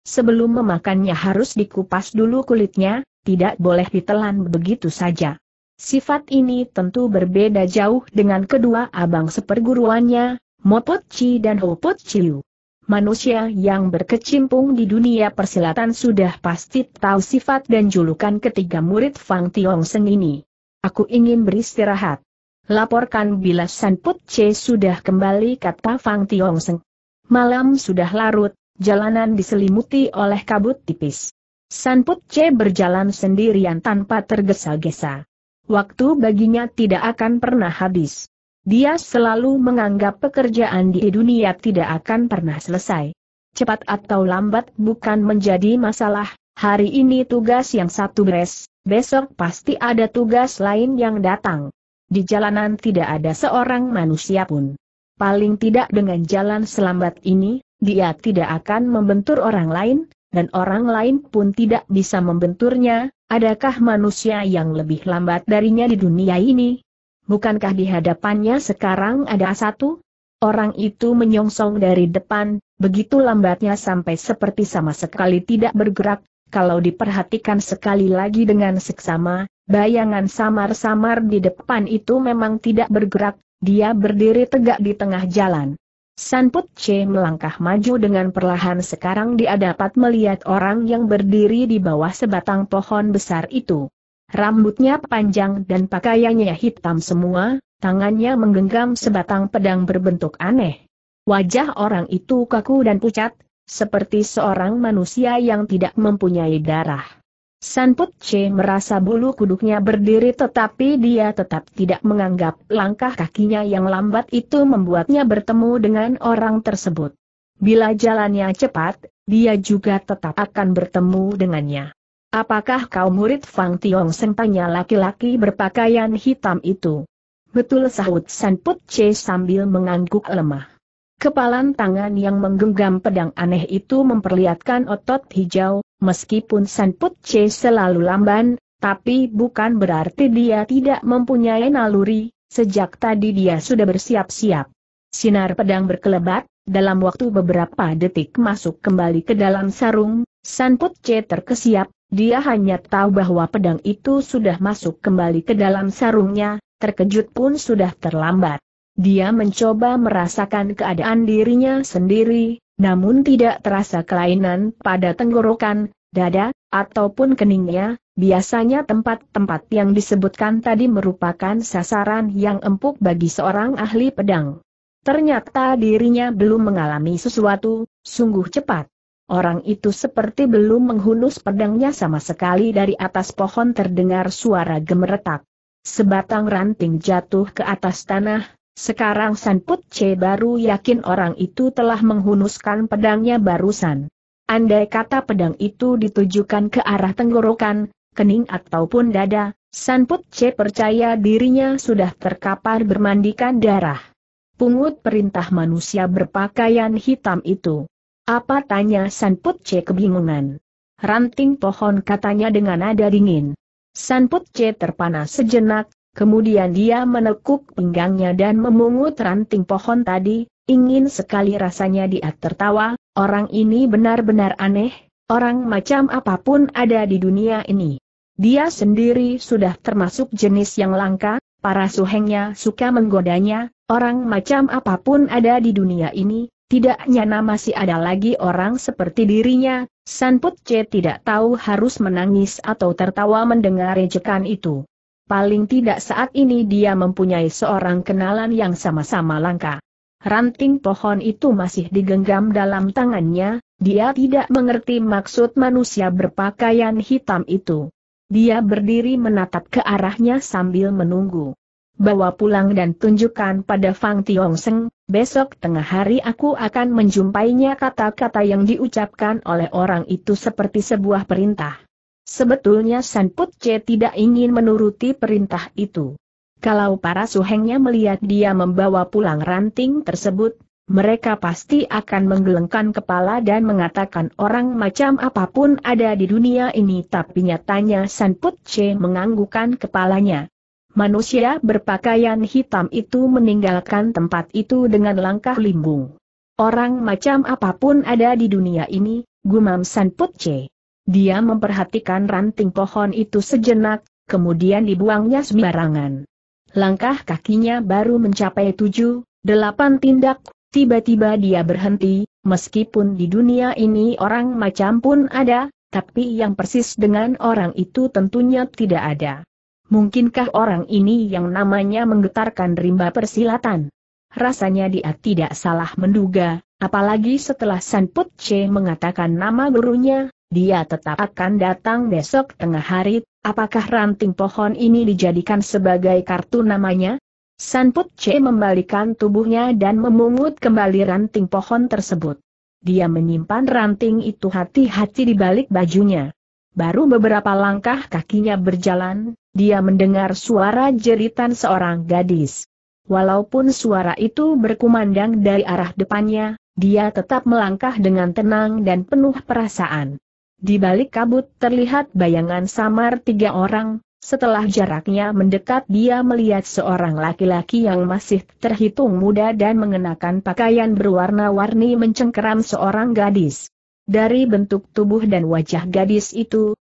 Sebelum memakannya harus dikupas dulu kulitnya, tidak boleh ditelan begitu saja. Sifat ini tentu berbeda jauh dengan kedua abang seperguruannya, Mopot Chi dan Hopot Chiu. Manusia yang berkecimpung di dunia persilatan sudah pasti tahu sifat dan julukan ketiga murid Fang Tiong Seng ini. Aku ingin beristirahat. Laporkan bila San Put Che sudah kembali kata Fang Tiong Seng. Malam sudah larut, jalanan diselimuti oleh kabut tipis. San Put Che berjalan sendirian tanpa tergesa-gesa. Waktu baginya tidak akan pernah habis. Dia selalu menganggap pekerjaan di dunia tidak akan pernah selesai. Cepat atau lambat bukan menjadi masalah, hari ini tugas yang satu beres, besok pasti ada tugas lain yang datang. Di jalanan tidak ada seorang manusia pun. Paling tidak dengan jalan selambat ini, dia tidak akan membentur orang lain, dan orang lain pun tidak bisa membenturnya, adakah manusia yang lebih lambat darinya di dunia ini? bukankah di hadapannya sekarang ada satu? Orang itu menyongsong dari depan, begitu lambatnya sampai seperti sama sekali tidak bergerak, kalau diperhatikan sekali lagi dengan seksama, bayangan samar-samar di depan itu memang tidak bergerak, dia berdiri tegak di tengah jalan. Sanput C melangkah maju dengan perlahan sekarang dia dapat melihat orang yang berdiri di bawah sebatang pohon besar itu. Rambutnya panjang dan pakaiannya hitam semua, tangannya menggenggam sebatang pedang berbentuk aneh. Wajah orang itu kaku dan pucat, seperti seorang manusia yang tidak mempunyai darah. Sanput C merasa bulu kuduknya berdiri tetapi dia tetap tidak menganggap langkah kakinya yang lambat itu membuatnya bertemu dengan orang tersebut. Bila jalannya cepat, dia juga tetap akan bertemu dengannya. Apakah kau murid Fang Tiong sentanya laki-laki berpakaian hitam itu? Betul sahut San Put Che sambil mengangguk lemah. Kepalan tangan yang menggenggam pedang aneh itu memperlihatkan otot hijau, meskipun San Put Che selalu lamban, tapi bukan berarti dia tidak mempunyai naluri, sejak tadi dia sudah bersiap-siap. Sinar pedang berkelebat, dalam waktu beberapa detik masuk kembali ke dalam sarung, Put C terkesiap, dia hanya tahu bahwa pedang itu sudah masuk kembali ke dalam sarungnya, terkejut pun sudah terlambat. Dia mencoba merasakan keadaan dirinya sendiri, namun tidak terasa kelainan pada tenggorokan, dada, ataupun keningnya, biasanya tempat-tempat yang disebutkan tadi merupakan sasaran yang empuk bagi seorang ahli pedang. Ternyata dirinya belum mengalami sesuatu, sungguh cepat. Orang itu seperti belum menghunus pedangnya sama sekali dari atas pohon terdengar suara gemeretak. Sebatang ranting jatuh ke atas tanah, sekarang Sanput C baru yakin orang itu telah menghunuskan pedangnya barusan. Andai kata pedang itu ditujukan ke arah tenggorokan, kening ataupun dada, Sanput C percaya dirinya sudah terkapar bermandikan darah pungut perintah manusia berpakaian hitam itu. Apa tanya Put C kebingungan. Ranting pohon katanya dengan nada dingin. Put C terpana sejenak, kemudian dia menekuk pinggangnya dan memungut ranting pohon tadi, ingin sekali rasanya dia tertawa, orang ini benar-benar aneh, orang macam apapun ada di dunia ini. Dia sendiri sudah termasuk jenis yang langka, para suhengnya suka menggodanya, Orang macam apapun ada di dunia ini, tidaknya nyana masih ada lagi orang seperti dirinya, Sanput C tidak tahu harus menangis atau tertawa mendengar rejekan itu. Paling tidak saat ini dia mempunyai seorang kenalan yang sama-sama langka. Ranting pohon itu masih digenggam dalam tangannya, dia tidak mengerti maksud manusia berpakaian hitam itu. Dia berdiri menatap ke arahnya sambil menunggu bawa pulang dan tunjukkan pada Fang Tiong besok tengah hari aku akan menjumpainya kata-kata yang diucapkan oleh orang itu seperti sebuah perintah. Sebetulnya San Put Che tidak ingin menuruti perintah itu. Kalau para suhengnya melihat dia membawa pulang ranting tersebut, mereka pasti akan menggelengkan kepala dan mengatakan orang macam apapun ada di dunia ini tapi nyatanya San Put Che menganggukan kepalanya manusia berpakaian hitam itu meninggalkan tempat itu dengan langkah limbung. Orang macam apapun ada di dunia ini, gumam San Putce. Dia memperhatikan ranting pohon itu sejenak, kemudian dibuangnya sembarangan. Langkah kakinya baru mencapai tujuh, delapan tindak, tiba-tiba dia berhenti, meskipun di dunia ini orang macam pun ada, tapi yang persis dengan orang itu tentunya tidak ada. Mungkinkah orang ini yang namanya menggetarkan rimba persilatan? Rasanya dia tidak salah menduga, apalagi setelah San Put Che mengatakan nama gurunya, dia tetap akan datang besok tengah hari, apakah ranting pohon ini dijadikan sebagai kartu namanya? San Put Che membalikan tubuhnya dan memungut kembali ranting pohon tersebut. Dia menyimpan ranting itu hati-hati di balik bajunya. Baru beberapa langkah kakinya berjalan, dia mendengar suara jeritan seorang gadis. Walaupun suara itu berkumandang dari arah depannya, dia tetap melangkah dengan tenang dan penuh perasaan. Di balik kabut terlihat bayangan samar tiga orang, setelah jaraknya mendekat dia melihat seorang laki-laki yang masih terhitung muda dan mengenakan pakaian berwarna-warni mencengkeram seorang gadis. Dari bentuk tubuh dan wajah gadis itu,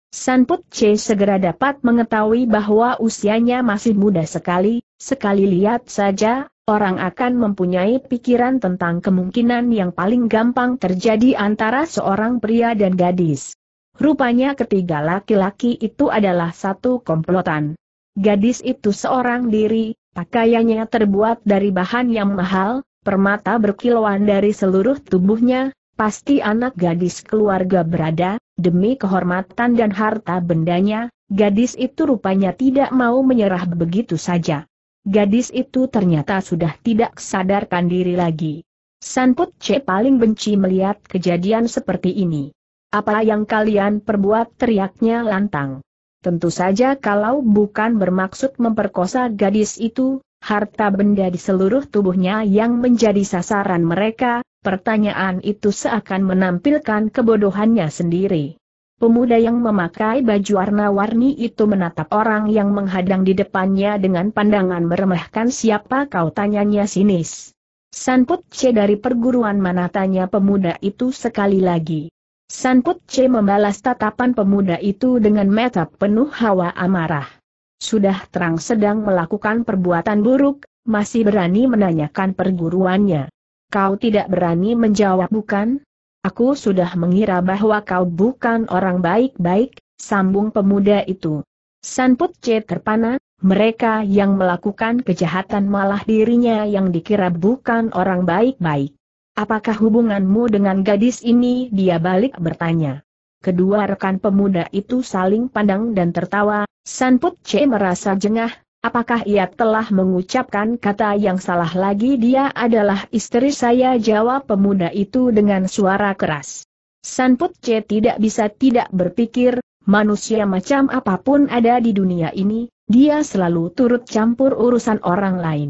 Put C segera dapat mengetahui bahwa usianya masih muda sekali, sekali lihat saja, orang akan mempunyai pikiran tentang kemungkinan yang paling gampang terjadi antara seorang pria dan gadis. Rupanya ketiga laki-laki itu adalah satu komplotan. Gadis itu seorang diri, pakaiannya terbuat dari bahan yang mahal, permata berkilauan dari seluruh tubuhnya, Pasti anak gadis keluarga berada, demi kehormatan dan harta bendanya, gadis itu rupanya tidak mau menyerah begitu saja. Gadis itu ternyata sudah tidak sadarkan diri lagi. Sanput C paling benci melihat kejadian seperti ini. Apa yang kalian perbuat teriaknya lantang. Tentu saja kalau bukan bermaksud memperkosa gadis itu, harta benda di seluruh tubuhnya yang menjadi sasaran mereka, Pertanyaan itu seakan menampilkan kebodohannya sendiri. Pemuda yang memakai baju warna-warni itu menatap orang yang menghadang di depannya dengan pandangan meremehkan siapa kau tanyanya sinis. Sanput C dari perguruan mana tanya pemuda itu sekali lagi. Sanput C membalas tatapan pemuda itu dengan mata penuh hawa amarah. Sudah terang sedang melakukan perbuatan buruk, masih berani menanyakan perguruannya. Kau tidak berani menjawab bukan? Aku sudah mengira bahwa kau bukan orang baik-baik, sambung pemuda itu. Sanput C terpana, mereka yang melakukan kejahatan malah dirinya yang dikira bukan orang baik-baik. Apakah hubunganmu dengan gadis ini? Dia balik bertanya. Kedua rekan pemuda itu saling pandang dan tertawa, Sanput C merasa jengah, Apakah ia telah mengucapkan kata yang salah lagi dia adalah istri saya jawab pemuda itu dengan suara keras. Sanput C tidak bisa tidak berpikir, manusia macam apapun ada di dunia ini, dia selalu turut campur urusan orang lain.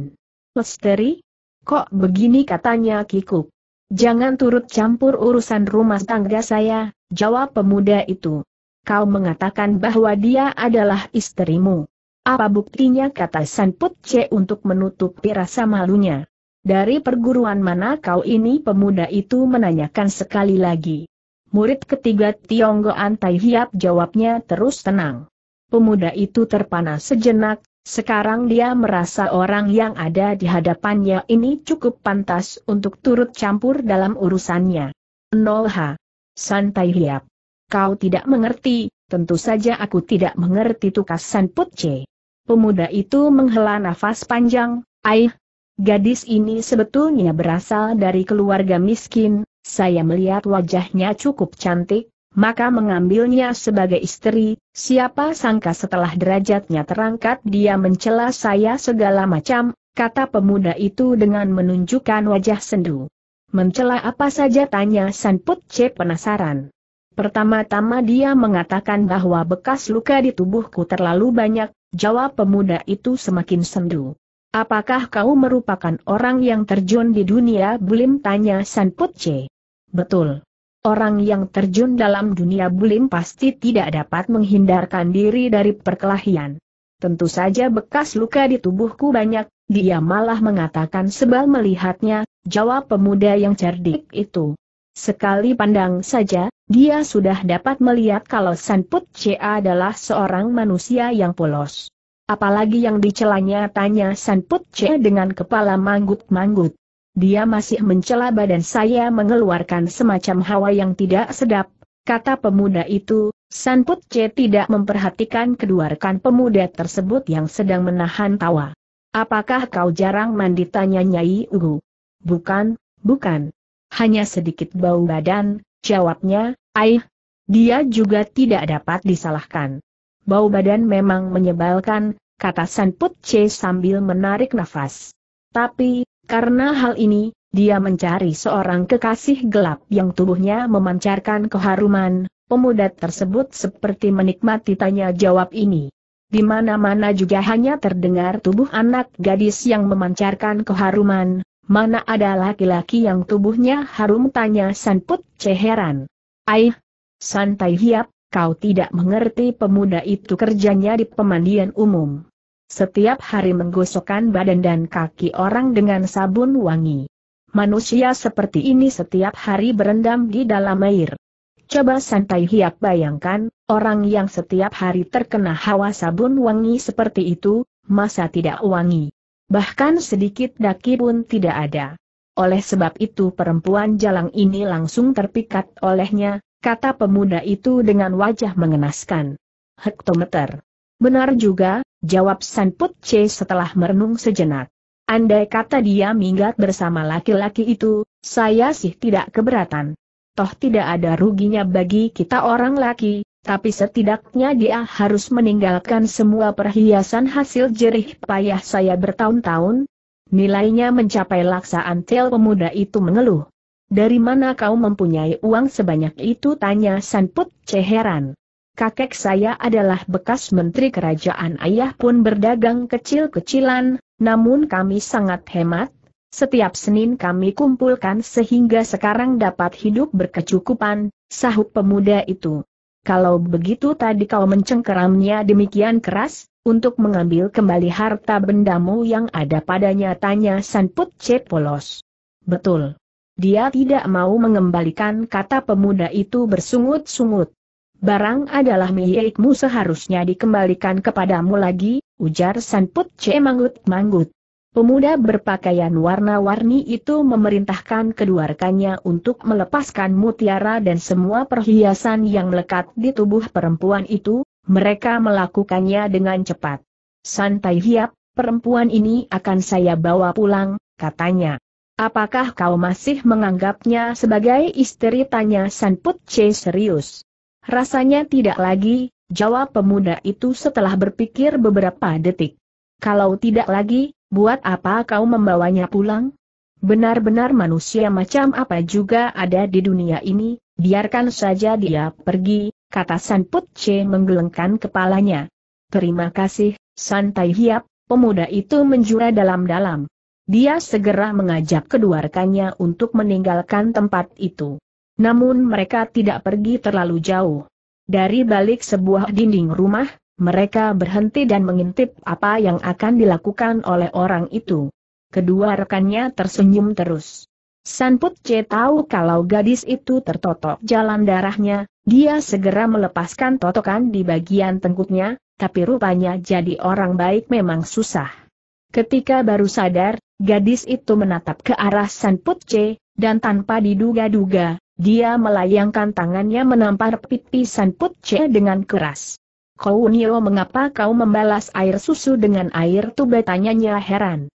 Lesteri? Kok begini katanya Kikuk? Jangan turut campur urusan rumah tangga saya, jawab pemuda itu. Kau mengatakan bahwa dia adalah istrimu. Apa buktinya kata Sanput C untuk menutup rasa malunya. Dari perguruan mana kau ini pemuda itu menanyakan sekali lagi. Murid ketiga Tionggo Antai Hiap jawabnya terus tenang. Pemuda itu terpana sejenak, sekarang dia merasa orang yang ada di hadapannya ini cukup pantas untuk turut campur dalam urusannya. Nolha. h Santai Hiap. Kau tidak mengerti, tentu saja aku tidak mengerti tukas Sanput C. Pemuda itu menghela nafas panjang, aih, gadis ini sebetulnya berasal dari keluarga miskin, saya melihat wajahnya cukup cantik, maka mengambilnya sebagai istri, siapa sangka setelah derajatnya terangkat dia mencela saya segala macam, kata pemuda itu dengan menunjukkan wajah sendu. Mencela apa saja tanya Sanput C penasaran. Pertama-tama dia mengatakan bahwa bekas luka di tubuhku terlalu banyak, jawab pemuda itu semakin sendu. Apakah kau merupakan orang yang terjun di dunia bulim tanya Sanput Betul. Orang yang terjun dalam dunia bulim pasti tidak dapat menghindarkan diri dari perkelahian. Tentu saja bekas luka di tubuhku banyak, dia malah mengatakan sebal melihatnya, jawab pemuda yang cerdik itu. Sekali pandang saja, dia sudah dapat melihat kalau Sanput Che adalah seorang manusia yang polos. Apalagi yang dicelanya tanya Sanput Che dengan kepala manggut-manggut. Dia masih mencela badan saya mengeluarkan semacam hawa yang tidak sedap, kata pemuda itu, Sanput Che tidak memperhatikan kedua rekan pemuda tersebut yang sedang menahan tawa. Apakah kau jarang mandi tanya Nyai Ugu? Bukan, bukan. Hanya sedikit bau badan, Jawabnya, aih, dia juga tidak dapat disalahkan. Bau badan memang menyebalkan, kata Sanput C sambil menarik nafas. Tapi, karena hal ini, dia mencari seorang kekasih gelap yang tubuhnya memancarkan keharuman, pemuda tersebut seperti menikmati tanya jawab ini. Di mana-mana juga hanya terdengar tubuh anak gadis yang memancarkan keharuman, Mana ada laki-laki yang tubuhnya harum tanya Sanput Put Ceheran. Aih, santai hiap, kau tidak mengerti pemuda itu kerjanya di pemandian umum. Setiap hari menggosokkan badan dan kaki orang dengan sabun wangi. Manusia seperti ini setiap hari berendam di dalam air. Coba santai hiap bayangkan, orang yang setiap hari terkena hawa sabun wangi seperti itu, masa tidak wangi. Bahkan sedikit daki pun tidak ada. Oleh sebab itu perempuan jalang ini langsung terpikat olehnya, kata pemuda itu dengan wajah mengenaskan. Hektometer. Benar juga, jawab Sanput C setelah merenung sejenak. Andai kata dia minggat bersama laki-laki itu, saya sih tidak keberatan. Toh tidak ada ruginya bagi kita orang laki, tapi setidaknya dia harus meninggalkan semua perhiasan hasil jerih payah saya bertahun-tahun. Nilainya mencapai laksa antel pemuda itu mengeluh. Dari mana kau mempunyai uang sebanyak itu tanya Sanput Ceheran. Kakek saya adalah bekas menteri kerajaan ayah pun berdagang kecil-kecilan, namun kami sangat hemat. Setiap Senin kami kumpulkan sehingga sekarang dapat hidup berkecukupan, sahut pemuda itu. Kalau begitu tadi kau mencengkeramnya demikian keras, untuk mengambil kembali harta bendamu yang ada padanya tanya Sanput C. Polos. Betul. Dia tidak mau mengembalikan kata pemuda itu bersungut-sungut. Barang adalah milikmu seharusnya dikembalikan kepadamu lagi, ujar Sanput C. Manggut-manggut. Pemuda berpakaian warna-warni itu memerintahkan kedua rekannya untuk melepaskan mutiara dan semua perhiasan yang melekat di tubuh perempuan itu, mereka melakukannya dengan cepat. Santai hiap, perempuan ini akan saya bawa pulang, katanya. Apakah kau masih menganggapnya sebagai istri tanya Sanput C serius? Rasanya tidak lagi, jawab pemuda itu setelah berpikir beberapa detik. Kalau tidak lagi, buat apa kau membawanya pulang? Benar-benar manusia macam apa juga ada di dunia ini, biarkan saja dia pergi, kata San Put Che menggelengkan kepalanya. Terima kasih, Santai Hiap, pemuda itu menjura dalam-dalam. Dia segera mengajak kedua rekannya untuk meninggalkan tempat itu. Namun mereka tidak pergi terlalu jauh. Dari balik sebuah dinding rumah, mereka berhenti dan mengintip apa yang akan dilakukan oleh orang itu. Kedua rekannya tersenyum terus. Sanput C tahu kalau gadis itu tertotok jalan darahnya, dia segera melepaskan totokan di bagian tengkuknya, tapi rupanya jadi orang baik memang susah. Ketika baru sadar, gadis itu menatap ke arah Sanput C, dan tanpa diduga-duga, dia melayangkan tangannya menampar pipi Sanput C dengan keras. Kau Kounio mengapa kau membalas air susu dengan air tuba tanyanya heran.